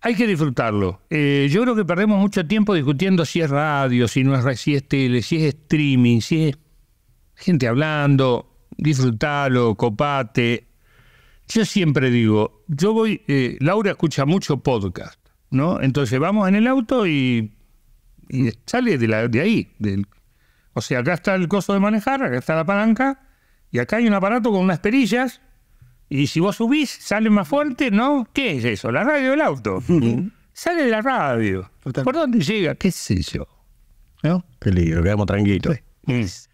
Hay que disfrutarlo. Eh, yo creo que perdemos mucho tiempo discutiendo si es radio, si no es radio, si es tele, si es streaming, si es gente hablando. Disfrutalo, copate. Yo siempre digo, yo voy, Laura escucha mucho podcast, ¿no? Entonces vamos en el auto y, sale de, la, de ahí. o sea, acá está el coso de manejar, acá está la palanca y acá hay un aparato con unas perillas. Y si vos subís, sale más fuerte, ¿no? ¿Qué es eso? La radio del auto. sale de la radio. ¿Por dónde llega? ¿Qué es yo? ¿No? Peligro. quedamos tranquilos.